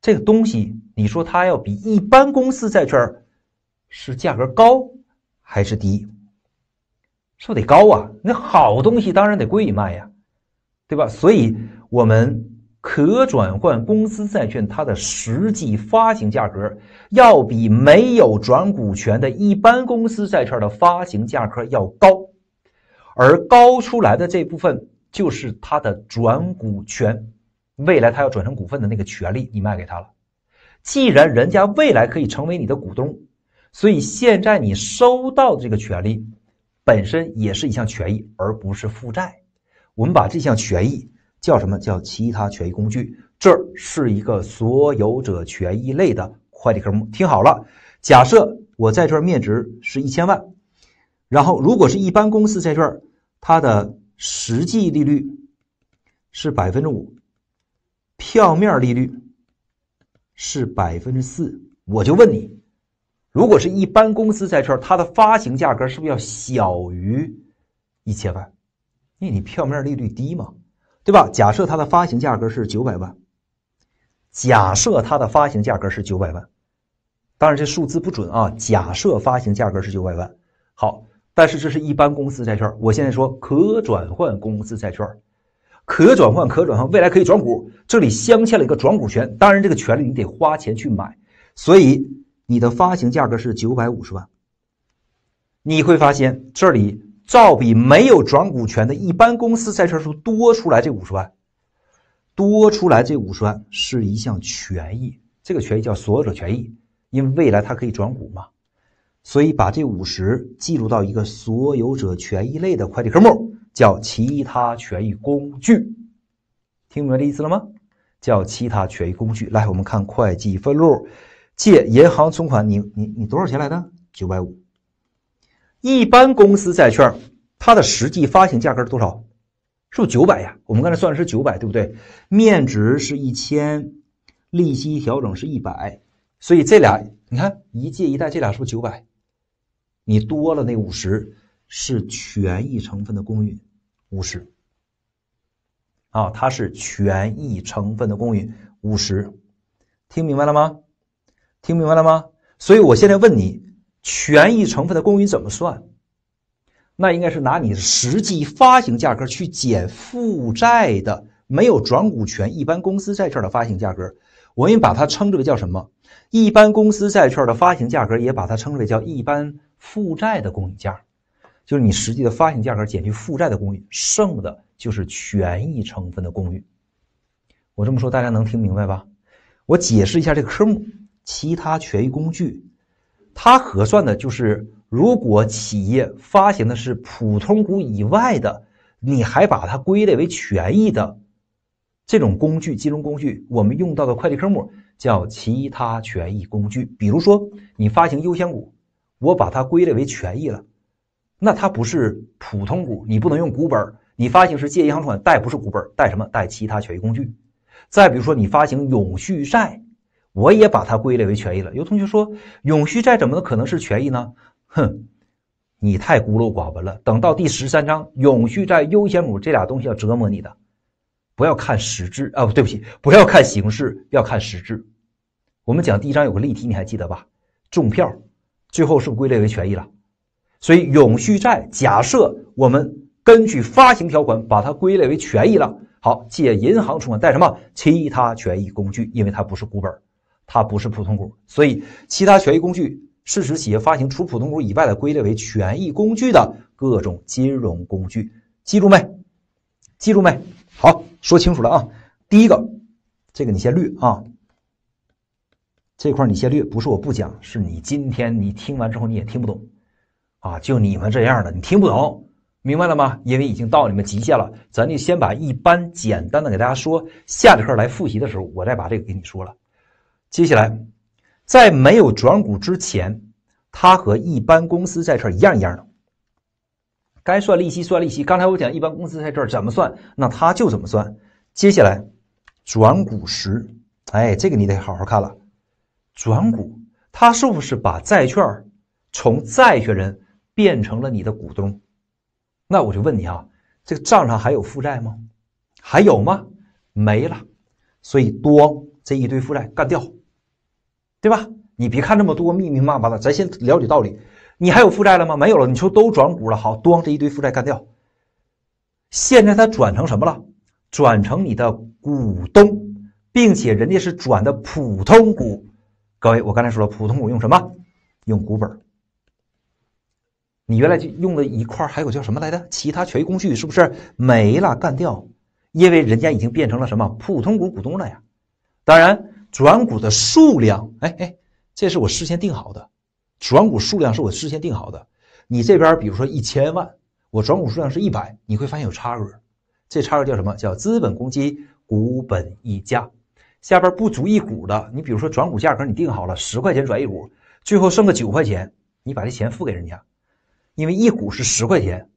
这个东西你说它要比一般公司债券？是价格高还是低？是不是得高啊？那好东西当然得贵卖呀，对吧？所以我们可转换公司债券它的实际发行价格要比没有转股权的一般公司债券的发行价格要高，而高出来的这部分就是它的转股权，未来它要转成股份的那个权利，你卖给他了。既然人家未来可以成为你的股东。所以现在你收到的这个权利本身也是一项权益，而不是负债。我们把这项权益叫什么？叫其他权益工具。这是一个所有者权益类的会计科目。听好了，假设我债券面值是一千万，然后如果是一般公司债券，它的实际利率是百分之五，票面利率是百分之四，我就问你。如果是一般公司债券，它的发行价格是不是要小于一千万？因为你票面利率低嘛，对吧？假设它的发行价格是九百万，假设它的发行价格是九百万，当然这数字不准啊。假设发行价格是九百万，好，但是这是一般公司债券。我现在说可转换公司债券，可转换可转换，未来可以转股，这里镶嵌了一个转股权。当然，这个权利你得花钱去买，所以。你的发行价格是九百五十万，你会发现这里照比没有转股权的一般公司债券数多出来这五十万，多出来这五十万是一项权益，这个权益叫所有者权益，因为未来它可以转股嘛，所以把这五十记录到一个所有者权益类的会计科目，叫其他权益工具。听明白这意思了吗？叫其他权益工具。来，我们看会计分录。借银行存款，你你你多少钱来的？九百五。一般公司债券，它的实际发行价格是多少？是不是九百呀？我们刚才算的是九百，对不对？面值是一千，利息调整是一百，所以这俩你看一借一贷，这俩是不是九百？你多了那五十是权益成分的公允五十啊，它是权益成分的公允五十，听明白了吗？听明白了吗？所以我现在问你，权益成分的公允怎么算？那应该是拿你实际发行价格去减负债的，没有转股权一般公司债券的发行价格，我们把它称之为叫什么？一般公司债券的发行价格也把它称之为叫一般负债的公允价，就是你实际的发行价格减去负债的公允，剩的就是权益成分的公允。我这么说大家能听明白吧？我解释一下这个科目。其他权益工具，它核算的就是如果企业发行的是普通股以外的，你还把它归类为权益的这种工具、金融工具，我们用到的会计科目叫其他权益工具。比如说你发行优先股，我把它归类为权益了，那它不是普通股，你不能用股本，你发行是借银行存款贷不是股本，贷什么？贷其他权益工具。再比如说你发行永续债。我也把它归类为权益了。有同学说，永续债怎么可能可能是权益呢？哼，你太孤陋寡闻了。等到第十三章，永续债、优先股这俩东西要折磨你的。不要看实质啊，对不起，不要看形式，要看实质。我们讲第一章有个例题，你还记得吧？中票最后是归类为权益了。所以永续债，假设我们根据发行条款把它归类为权益了。好，借银行存款贷什么？其他权益工具，因为它不是股本。它不是普通股，所以其他权益工具是指企业发行除普通股以外的归类为权益工具的各种金融工具。记住没？记住没？好，说清楚了啊。第一个，这个你先略啊，这块你先略。不是我不讲，是你今天你听完之后你也听不懂啊，就你们这样的，你听不懂，明白了吗？因为已经到你们极限了，咱就先把一般简单的给大家说，下节课来复习的时候，我再把这个给你说了。接下来，在没有转股之前，它和一般公司债券一样一样的。该算利息算利息。刚才我讲一般公司在这儿怎么算，那它就怎么算。接下来转股时，哎，这个你得好好看了。转股，它是不是把债券从债权人变成了你的股东？那我就问你啊，这个账上还有负债吗？还有吗？没了。所以多这一堆负债干掉。对吧？你别看这么多密密麻麻的，咱先了解道理。你还有负债了吗？没有了。你说都转股了，好，将这一堆负债干掉。现在它转成什么了？转成你的股东，并且人家是转的普通股。各位，我刚才说了，普通股用什么？用股本。你原来就用的一块，还有叫什么来着？其他权益工具是不是没了？干掉，因为人家已经变成了什么普通股股东了呀？当然。转股的数量，哎哎，这是我事先定好的，转股数量是我事先定好的。你这边比如说一千万，我转股数量是一百，你会发现有差额，这差额叫什么？叫资本公积股本溢价。下边不足一股的，你比如说转股价格你定好了十块钱转一股，最后剩个九块钱，你把这钱付给人家，因为一股是十块钱，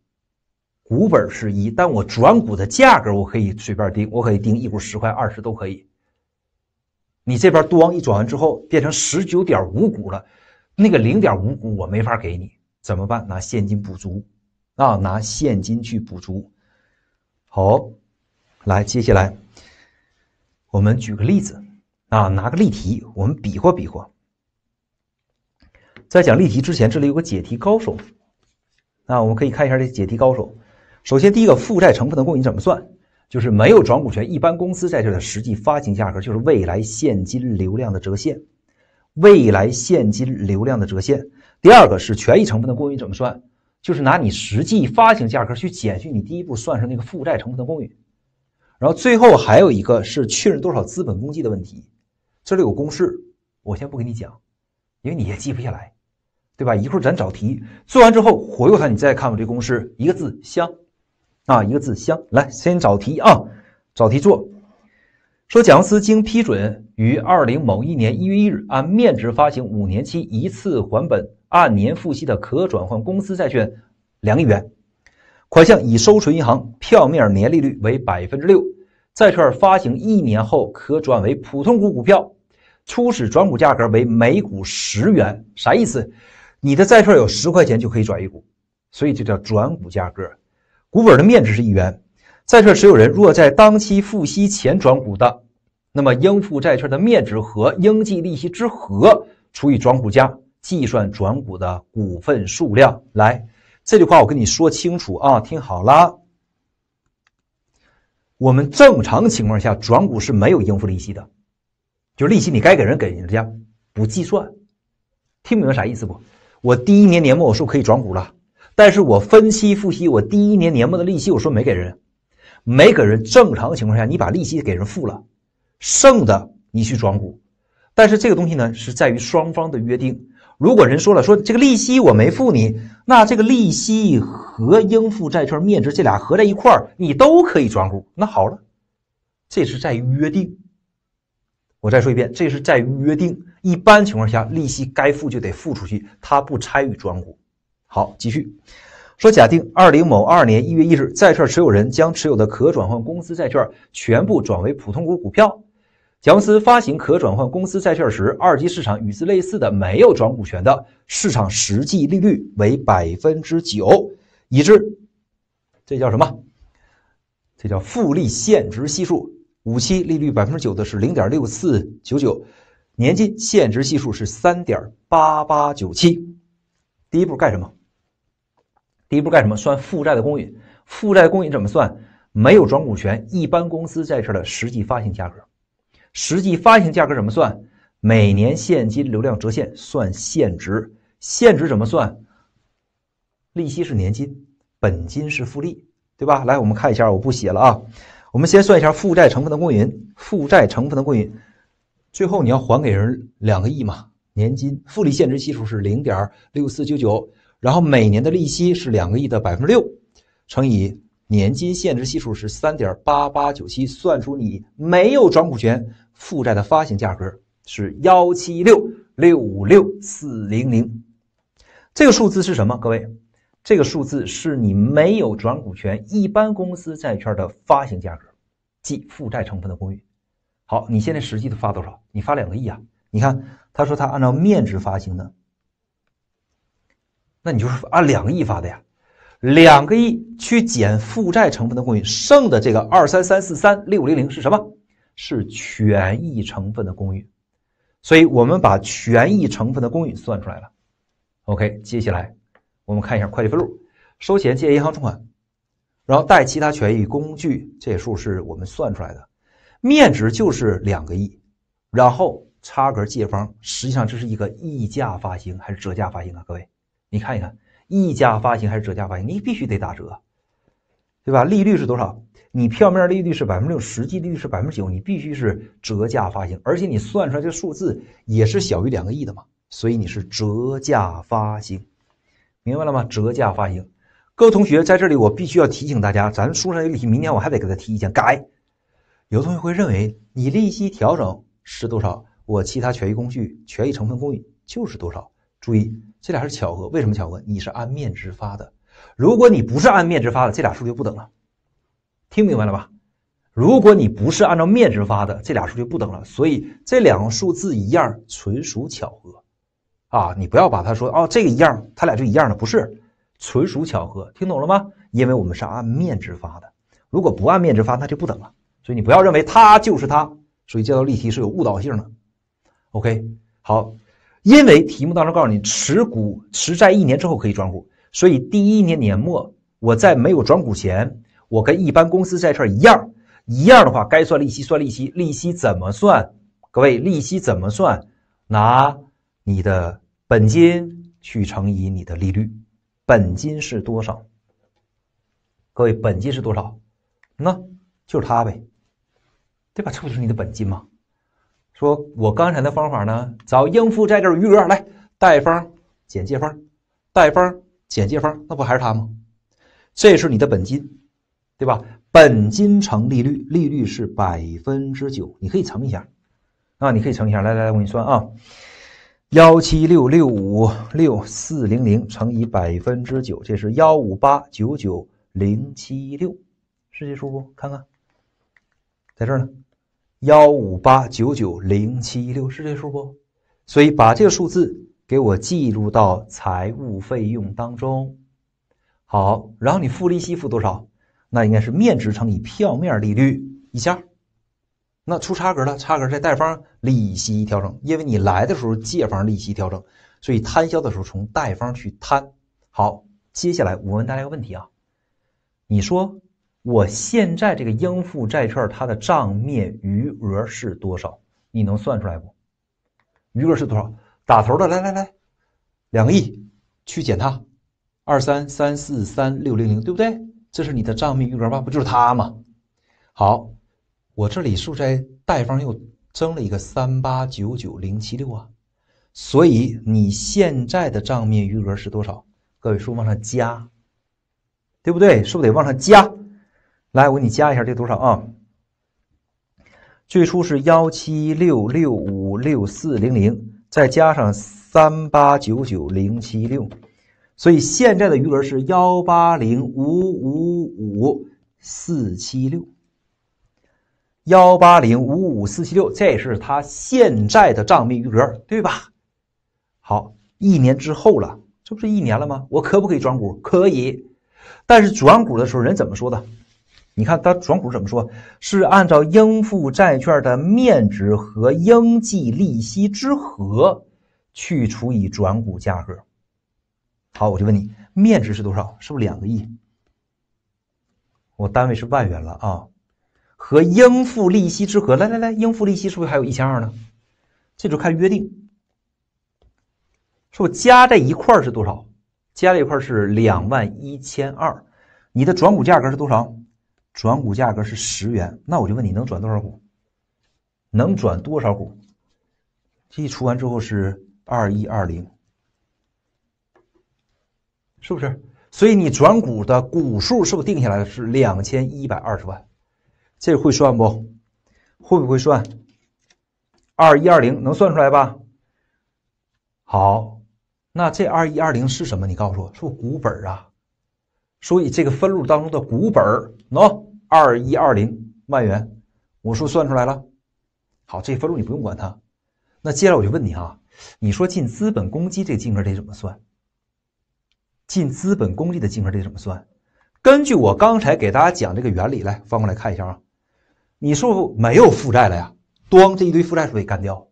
股本是一，但我转股的价格我可以随便定，我可以定一股十块、二十都可以。你这边咣一转完之后变成十九点五股了，那个零点五股我没法给你，怎么办？拿现金补足，啊，拿现金去补足。好，来，接下来我们举个例子，啊，拿个例题，我们比划比划。在讲例题之前，这里有个解题高手，啊，我们可以看一下这解题高手。首先，第一个负债成分的贡应怎么算？就是没有转股权，一般公司在这的实际发行价格就是未来现金流量的折现，未来现金流量的折现。第二个是权益成分的公允怎么算，就是拿你实际发行价格去减去你第一步算上那个负债成分的公允，然后最后还有一个是确认多少资本公积的问题，这里有公式，我先不给你讲，因为你也记不下来，对吧？一会儿咱找题做完之后，回过头你再看我这公式，一个字香。啊，一个字香。来，先找题啊，找题做。说，蒋思经批准，于二零某一年一月一日，按面值发行五年期、一次还本、按年付息的可转换公司债券两亿元，款项已收存银行，票面年利率为百分之六。债券发行一年后可转为普通股股票，初始转股价格为每股十元。啥意思？你的债券有十块钱就可以转一股，所以就叫转股价格。股本的面值是一元，债券持有人若在当期付息前转股的，那么应付债券的面值和应计利息之和除以转股价，计算转股的股份数量。来，这句话我跟你说清楚啊，听好了。我们正常情况下转股是没有应付利息的，就是利息你该给人给人家不计算，听明白啥意思不？我第一年年末我是不是可以转股了？但是我分期付息，我第一年年末的利息，我说没给人，没给人。正常情况下，你把利息给人付了，剩的你去转股。但是这个东西呢，是在于双方的约定。如果人说了说这个利息我没付你，那这个利息和应付债券面值这俩合在一块儿，你都可以转股。那好了，这是在约定。我再说一遍，这是在约定。一般情况下，利息该付就得付出去，他不参与转股。好，继续说。假定二零某二年一月一日，债券持有人将持有的可转换公司债券全部转为普通股股票。甲公司发行可转换公司债券时，二级市场与之类似的没有转股权的市场实际利率为百分之九。已知这叫什么？这叫复利现值系数。五期利率百分之九的是零点六四九九，年金现值系数是三点八八九七。第一步干什么？第一步干什么？算负债的公允。负债公允怎么算？没有转股权，一般公司在这的实际发行价格。实际发行价格怎么算？每年现金流量折现算现值。现值怎么算？利息是年金，本金是复利，对吧？来，我们看一下，我不写了啊。我们先算一下负债成分的公允。负债成分的公允，最后你要还给人两个亿嘛？年金复利现值系数是零点六四九九。然后每年的利息是两个亿的百分之六，乘以年金现值系数是三点八八九七，算出你没有转股权负债的发行价格是幺七六六五六四零零。这个数字是什么？各位，这个数字是你没有转股权一般公司债券的发行价格，即负债成分的公允。好，你现在实际的发多少？你发两个亿啊？你看，他说他按照面值发行的。那你就是按两个亿发的呀？两个亿去减负债成分的公允，剩的这个二三三四三六零零是什么？是权益成分的公允。所以我们把权益成分的公允算出来了。OK，接下来我们看一下会计分录：收钱借银行存款，然后贷其他权益工具。这数是我们算出来的，面值就是两个亿。然后差额借方，实际上这是一个溢价发行还是折价发行啊？各位？你看一看，溢价发行还是折价发行？你必须得打折，对吧？利率是多少？你票面利率是百分之六，实际利率是百分之九，你必须是折价发行，而且你算出来这数字也是小于两个亿的嘛，所以你是折价发行，明白了吗？折价发行，各位同学在这里，我必须要提醒大家，咱书上有利息，明年我还得给他提意见改。有的同学会认为，你利息调整是多少，我其他权益工具、权益成分工具就是多少，注意。这俩是巧合，为什么巧合？你是按面值发的，如果你不是按面值发的，这俩数就不等了。听明白了吧？如果你不是按照面值发的，这俩数就不等了。所以这两个数字一样，纯属巧合啊！你不要把它说哦，这个一样，它俩就一样的，不是，纯属巧合。听懂了吗？因为我们是按面值发的，如果不按面值发，那就不等了。所以你不要认为它就是它，所以这道例题是有误导性的。OK，好。因为题目当中告诉你持股持债一年之后可以转股，所以第一年年末我在没有转股前，我跟一般公司债券一样一样的话，该算利息算利息，利息怎么算？各位，利息怎么算？拿你的本金去乘以你的利率，本金是多少？各位，本金是多少？那就是它呗，对吧？这就是你的本金吗？说我刚才的方法呢，找应付账债余额来，贷方减借方，贷方减借方，那不还是它吗？这是你的本金，对吧？本金乘利率，利率是百分之九，你可以乘一下。啊，你可以乘一下，来来来，我给你算啊，幺七六六五六四零零乘以百分之九，这是幺五八九九零七六，是这数不？看看，在这儿呢。幺五八九九零七六是这数不？所以把这个数字给我记录到财务费用当中。好，然后你付利息付多少？那应该是面值乘以票面利率一下。那出差额了，差额在贷方利息调整，因为你来的时候借方利息调整，所以摊销的时候从贷方去摊。好，接下来我问大家一个问题啊，你说？我现在这个应付债券它的账面余额是多少？你能算出来不？余额是多少？打头的来来来，两个亿，去减它，二三三四三六零零，对不对？这是你的账面余额吧？不就是它吗？好，我这里是不是在贷方又增了一个三八九九零七六啊，所以你现在的账面余额是多少？各位数往上加，对不对？是不是得往上加？来，我给你加一下，这多少啊？最初是幺七六六五六四零零，再加上三八九九零七六，所以现在的余额是幺八零五五五四七六。幺八零五五四七六，这是他现在的账面余额，对吧？好，一年之后了，这不是一年了吗？我可不可以转股？可以，但是转股的时候人怎么说的？你看它转股怎么说？是按照应付债券的面值和应计利息之和去除以转股价格。好，我就问你，面值是多少？是不是两个亿？我单位是万元了啊？和应付利息之和，来来来，应付利息是不是还有一千二呢？这就看约定，是不加在一块儿是多少？加在一块儿是两万一千二，你的转股价格是多少？转股价格是十元，那我就问你能转多少股？能转多少股？这一除完之后是二一二零，是不是？所以你转股的股数是不是定下来的是两千一百二十万？这会算不？会不会算？二一二零能算出来吧？好，那这二一二零是什么？你告诉我，是不股本啊？所以这个分录当中的股本儿喏。二一二零万元，我说算出来了。好，这分录你不用管它。那接下来我就问你啊，你说进资本公积这金额得怎么算？进资本公积的金额得怎么算？根据我刚才给大家讲这个原理，来翻过来看一下啊，你是不是没有负债了呀？咣，这一堆负债是不是也干掉？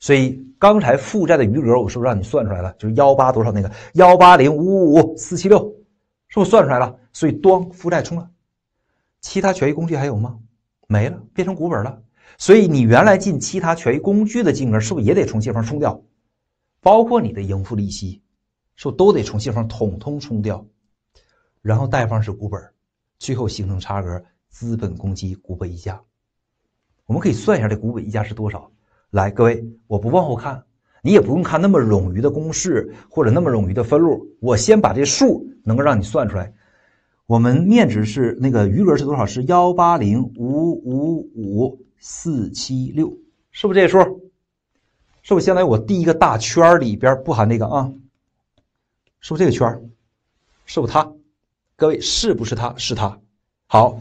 所以刚才负债的余额，我是不是让你算出来了？就是幺八多少那个幺八零五五五四七六，是不是算出来了？所以咣，负债冲了。其他权益工具还有吗？没了，变成股本了。所以你原来进其他权益工具的金额，是不是也得从借方冲掉？包括你的应付利息，是不是都得从借方统通冲掉？然后贷方是股本，最后形成差额资本公积股本溢价。我们可以算一下这股本溢价是多少。来，各位，我不往后看，你也不用看那么冗余的公式或者那么冗余的分录，我先把这数能够让你算出来。我们面值是那个余额是多少？是幺八零五五五四七六，是不是这个数？是不是相当于我第一个大圈儿里边不含那个啊？是不是这个圈儿？是不是它？各位是不是它？是它。好，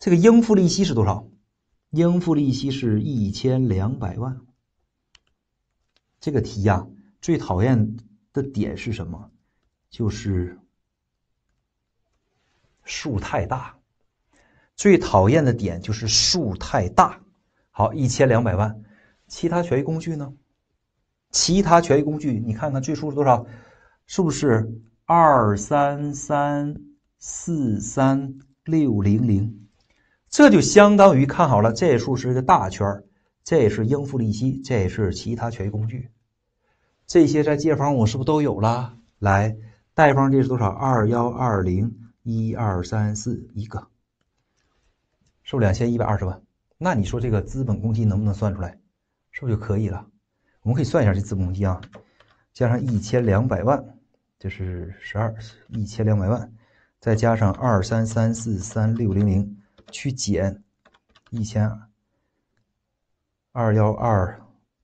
这个应付利息是多少？应付利息是一千两百万。这个题呀，最讨厌的点是什么？就是。数太大，最讨厌的点就是数太大。好，一千两百万，其他权益工具呢？其他权益工具，你看看最数是多少？是不是二三三四三六零零？这就相当于看好了，这数是一个大圈儿。这也是应付利息，这也是其他权益工具。这些在借方我是不是都有了？来，贷方这是多少？二幺二零。一二三四一个，是不是两千一百二十万？那你说这个资本公积能不能算出来？是不是就可以了？我们可以算一下这资本公积啊，加上一千两百万，这是十二一千两百万，再加上二三三四三六零零，去减一千二幺二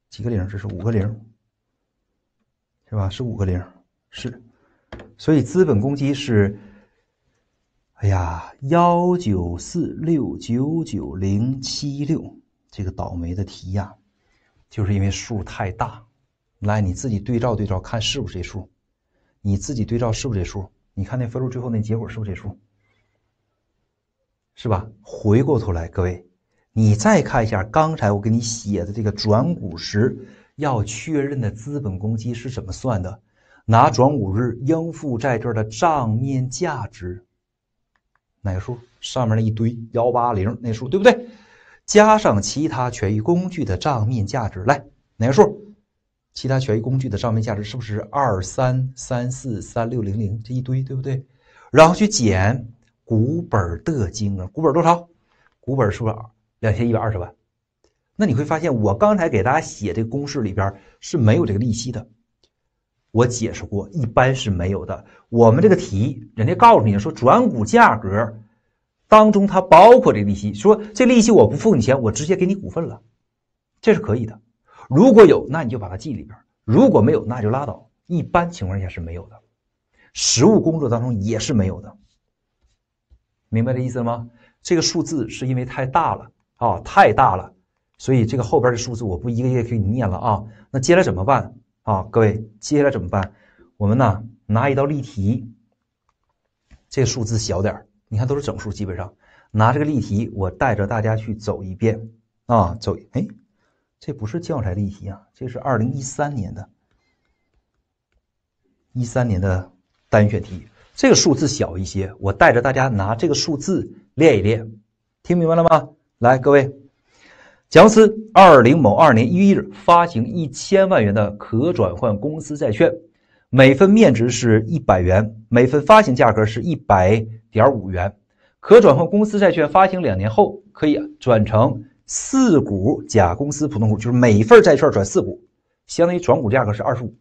几个零？这是五个零，是吧？是五个零，是。所以资本公积是。哎呀，幺九四六九九零七六，这个倒霉的题呀，就是因为数太大。来，你自己对照对照看，是不是这数？你自己对照是不是这数？你看那分数最后那结果是不是这数？是吧？回过头来，各位，你再看一下刚才我给你写的这个转股时要确认的资本公积是怎么算的？拿转股日应付债券的账面价值。哪个数上面那一堆幺八零那数对不对？加上其他权益工具的账面价值，来哪个数？其他权益工具的账面价值是不是二三三四三六零零这一堆对不对？然后去减股本的金额，股本多少？股本是两千一百二十万。那你会发现，我刚才给大家写这个公式里边是没有这个利息的。我解释过，一般是没有的。我们这个题，人家告诉你说转股价格当中它包括这利息，说这利息我不付你钱，我直接给你股份了，这是可以的。如果有，那你就把它记里边；如果没有，那就拉倒。一般情况下是没有的，实务工作当中也是没有的。明白这意思吗？这个数字是因为太大了啊，太大了，所以这个后边的数字我不一个一个给你念了啊。那接下来怎么办？好，各位，接下来怎么办？我们呢，拿一道例题，这个数字小点儿，你看都是整数，基本上。拿这个例题，我带着大家去走一遍啊，走。哎，这不是教材例题啊，这是二零一三年的，一三年的单选题。这个数字小一些，我带着大家拿这个数字练一练，听明白了吗？来，各位。甲思司二零某二年一月一日发行一千万元的可转换公司债券，每份面值是一百元，每份发行价格是一百点五元。可转换公司债券发行两年后可以转成四股甲公司普通股，就是每一份债券转四股，相当于转股价格是二十五，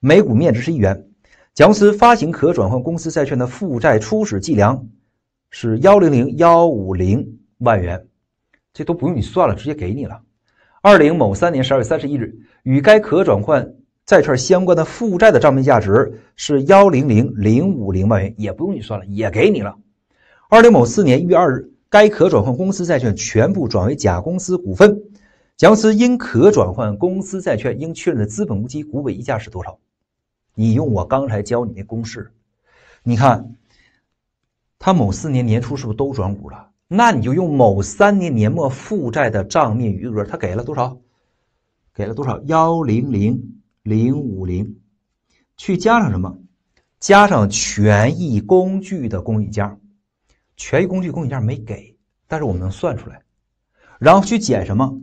每股面值是一元。甲思司发行可转换公司债券的负债初始计量是幺零零幺五零万元。这都不用你算了，直接给你了。二零某三年十二月三十一日，与该可转换债券相关的负债的账面价值是幺零零零五零万元，也不用你算了，也给你了。二零某四年一月二日，该可转换公司债券全部转为甲公司股份。甲公司因可转换公司债券应确认的资本公积股本溢价是多少？你用我刚才教你那公式，你看，他某四年年初是不是都转股了？那你就用某三年年末负债的账面余额，他给了多少？给了多少？幺零零零五零，去加上什么？加上权益工具的公允价。权益工具公允价没给，但是我们能算出来。然后去减什么？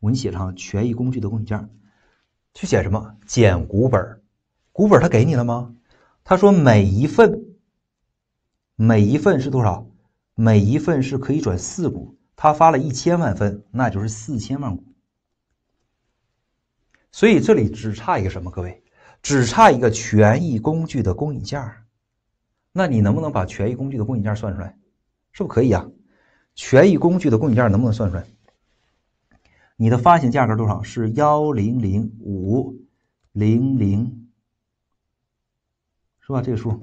我给你写上权益工具的公允价。去减什么？减股本。股本他给你了吗？他说每一份。每一份是多少？每一份是可以转四股，他发了一千万份，那就是四千万股。所以这里只差一个什么？各位，只差一个权益工具的公允价。那你能不能把权益工具的公允价算出来？是不是可以啊？权益工具的公允价能不能算出来？你的发行价格多少？是幺零零五零零，是吧？这个数。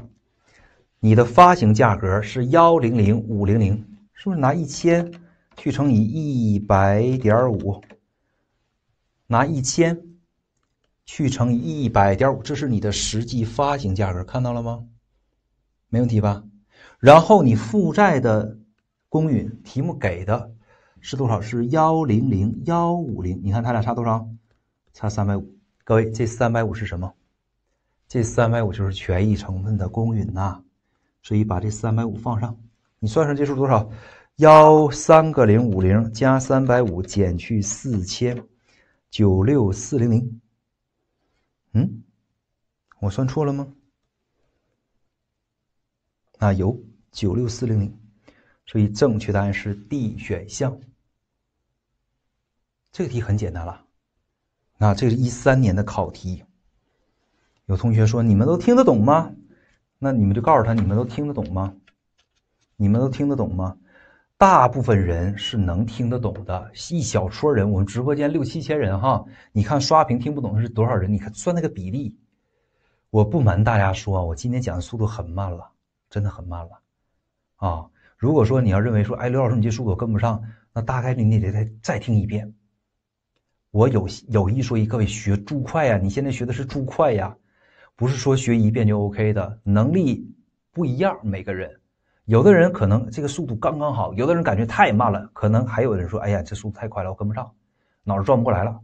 你的发行价格是幺零零五零零，是不是拿一千去乘以一百点五？拿一千去乘以一百点五，这是你的实际发行价格，看到了吗？没问题吧？然后你负债的公允，题目给的是多少？是幺零零幺五零，你看它俩差多少？差三百五。各位，这三百五是什么？这三百五就是权益成分的公允呐。所以把这三百五放上，你算算这数多少？幺三个零五零加三百五减去四千九六四零零，嗯，我算错了吗？啊，有九六四零零，所以正确答案是 D 选项。这个题很简单了，那这是一三年的考题。有同学说，你们都听得懂吗？那你们就告诉他，你们都听得懂吗？你们都听得懂吗？大部分人是能听得懂的，一小撮人，我们直播间六七千人哈，你看刷屏听不懂是多少人？你看算那个比例。我不瞒大家说，我今天讲的速度很慢了，真的很慢了啊！如果说你要认为说，哎，刘老师你这速度跟不上，那大概率你得再再听一遍。我有有一说一，各位学猪快呀，你现在学的是猪快呀。不是说学一遍就 OK 的能力不一样，每个人，有的人可能这个速度刚刚好，有的人感觉太慢了，可能还有人说，哎呀，这速度太快了，我跟不上，脑子转不过来了，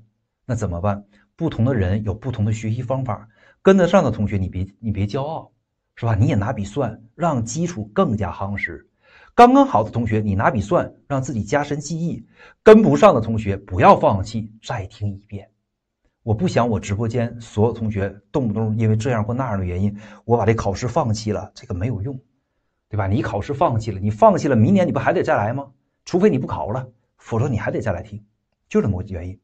那怎么办？不同的人有不同的学习方法，跟得上的同学，你别你别骄傲，是吧？你也拿笔算，让基础更加夯实。刚刚好的同学，你拿笔算，让自己加深记忆。跟不上的同学，不要放弃，再听一遍。我不想我直播间所有同学动不动因为这样或那样的原因，我把这考试放弃了，这个没有用，对吧？你考试放弃了，你放弃了，明年你不还得再来吗？除非你不考了，否则你还得再来听，就这么个原因。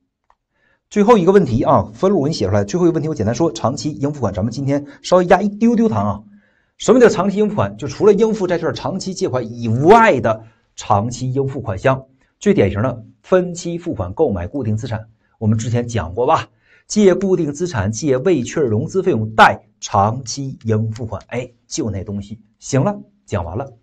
最后一个问题啊，分录我给你写出来。最后一个问题，我简单说，长期应付款，咱们今天稍微压一丢丢糖啊。什么叫长期应付款？就除了应付债券、长期借款以外的长期应付款项，最典型的分期付款购买固定资产，我们之前讲过吧？借固定资产，借未确认融资费用，贷长期应付款。哎，就那东西。行了，讲完了，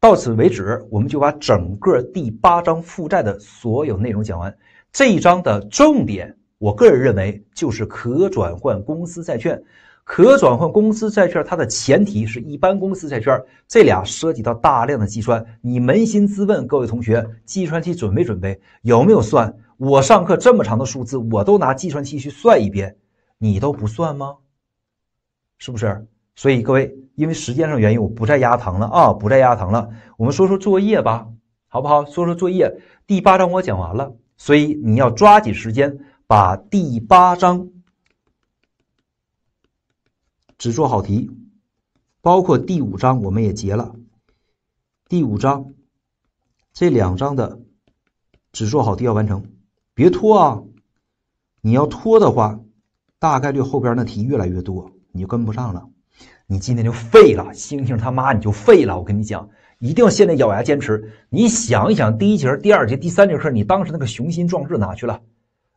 到此为止，我们就把整个第八章负债的所有内容讲完。这一章的重点，我个人认为就是可转换公司债券。可转换公司债券它的前提是一般公司债券，这俩涉及到大量的计算。你扪心自问，各位同学，计算器准没准备？有没有算？我上课这么长的数字，我都拿计算器去算一遍，你都不算吗？是不是？所以各位，因为时间上原因，我不再压堂了啊，不再压堂了。我们说说作业吧，好不好？说说作业。第八章我讲完了，所以你要抓紧时间把第八章只做好题，包括第五章我们也结了，第五章这两章的只做好题要完成。别拖啊！你要拖的话，大概率后边那题越来越多，你就跟不上了。你今天就废了，星星他妈你就废了！我跟你讲，一定要现在咬牙坚持。你想一想，第一节、第二节、第三节课，你当时那个雄心壮志哪去了？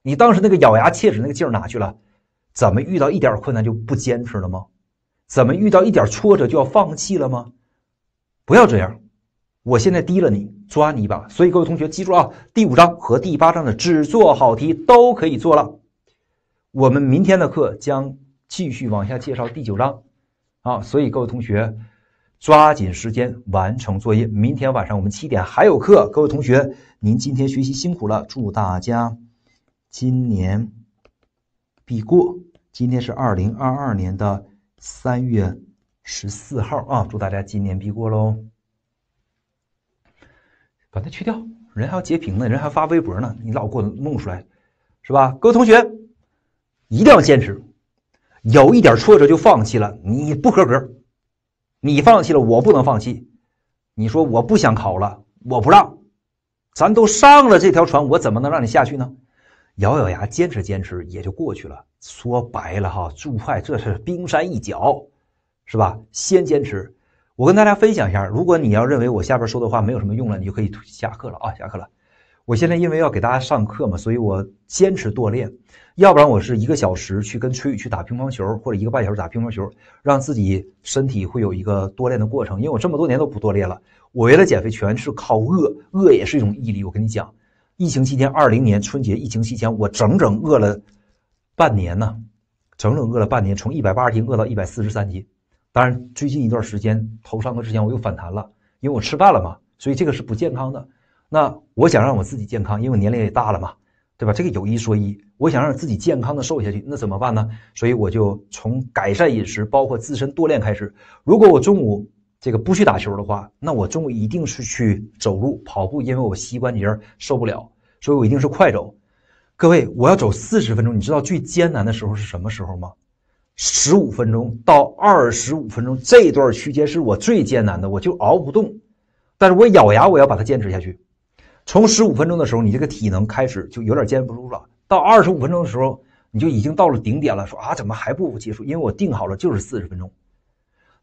你当时那个咬牙切齿那个劲儿哪去了？怎么遇到一点困难就不坚持了吗？怎么遇到一点挫折就要放弃了吗？不要这样。我现在低了你，抓你一把，所以各位同学记住啊，第五章和第八章的只做好题都可以做了。我们明天的课将继续往下介绍第九章，啊，所以各位同学抓紧时间完成作业。明天晚上我们七点还有课，各位同学您今天学习辛苦了，祝大家今年必过。今天是二零二二年的三月十四号啊，祝大家今年必过喽。把它去掉，人还要截屏呢，人还发微博呢，你老给我弄出来，是吧？各位同学，一定要坚持，有一点挫折就放弃了，你不合格，你放弃了，我不能放弃。你说我不想考了，我不让，咱都上了这条船，我怎么能让你下去呢？咬咬牙，坚持坚持，也就过去了。说白了哈，注会这是冰山一角，是吧？先坚持。我跟大家分享一下，如果你要认为我下边说的话没有什么用了，你就可以下课了啊，下课了。我现在因为要给大家上课嘛，所以我坚持锻炼，要不然我是一个小时去跟崔宇去打乒乓球，或者一个半小时打乒乓球，让自己身体会有一个锻炼的过程。因为我这么多年都不锻炼了，我原来减肥全是靠饿，饿也是一种毅力。我跟你讲，疫情期间二零年春节疫情期间，我整整饿了半年呢，整整饿了半年，从一百八十斤饿到一百四十三斤。当然，最近一段时间头上课之前我又反弹了，因为我吃饭了嘛，所以这个是不健康的。那我想让我自己健康，因为我年龄也大了嘛，对吧？这个有一说一，我想让自己健康的瘦下去，那怎么办呢？所以我就从改善饮食，包括自身锻炼开始。如果我中午这个不去打球的话，那我中午一定是去走路、跑步，因为我膝关节受不了，所以我一定是快走。各位，我要走四十分钟，你知道最艰难的时候是什么时候吗？十五分钟到二十五分钟这段区间是我最艰难的，我就熬不动。但是我咬牙，我要把它坚持下去。从十五分钟的时候，你这个体能开始就有点坚持不住了。到二十五分钟的时候，你就已经到了顶点了，说啊，怎么还不结束？因为我定好了就是四十分钟。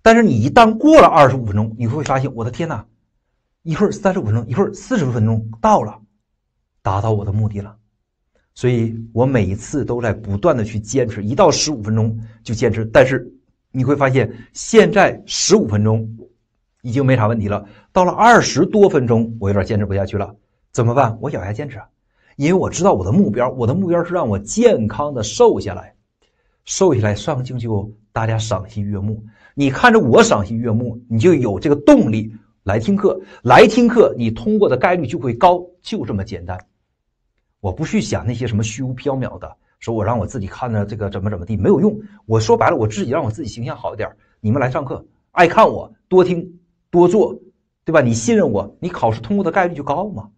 但是你一旦过了二十五分钟，你会发现，我的天哪！一会儿三十五分钟，一会儿四十分钟到了，达到我的目的了。所以，我每一次都在不断的去坚持，一到十五分钟就坚持。但是你会发现，现在十五分钟已经没啥问题了。到了二十多分钟，我有点坚持不下去了，怎么办？我咬牙坚持，因为我知道我的目标，我的目标是让我健康的瘦下来，瘦下来上镜就大家赏心悦目。你看着我赏心悦目，你就有这个动力来听课，来听课你通过的概率就会高，就这么简单。我不去想那些什么虚无缥缈的，说我让我自己看着这个怎么怎么地没有用。我说白了，我自己让我自己形象好一点。你们来上课，爱看我，多听多做，对吧？你信任我，你考试通过的概率就高嘛。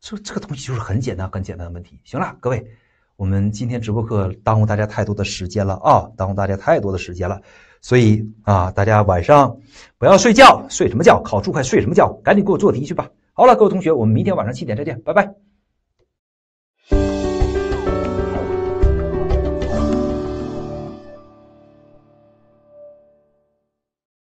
这这个东西就是很简单很简单的问题。行了，各位，我们今天直播课耽误大家太多的时间了啊，耽误大家太多的时间了。所以啊，大家晚上不要睡觉，睡什么觉？考注快睡什么觉？赶紧给我做题去吧。好了，各位同学，我们明天晚上七点再见，拜拜。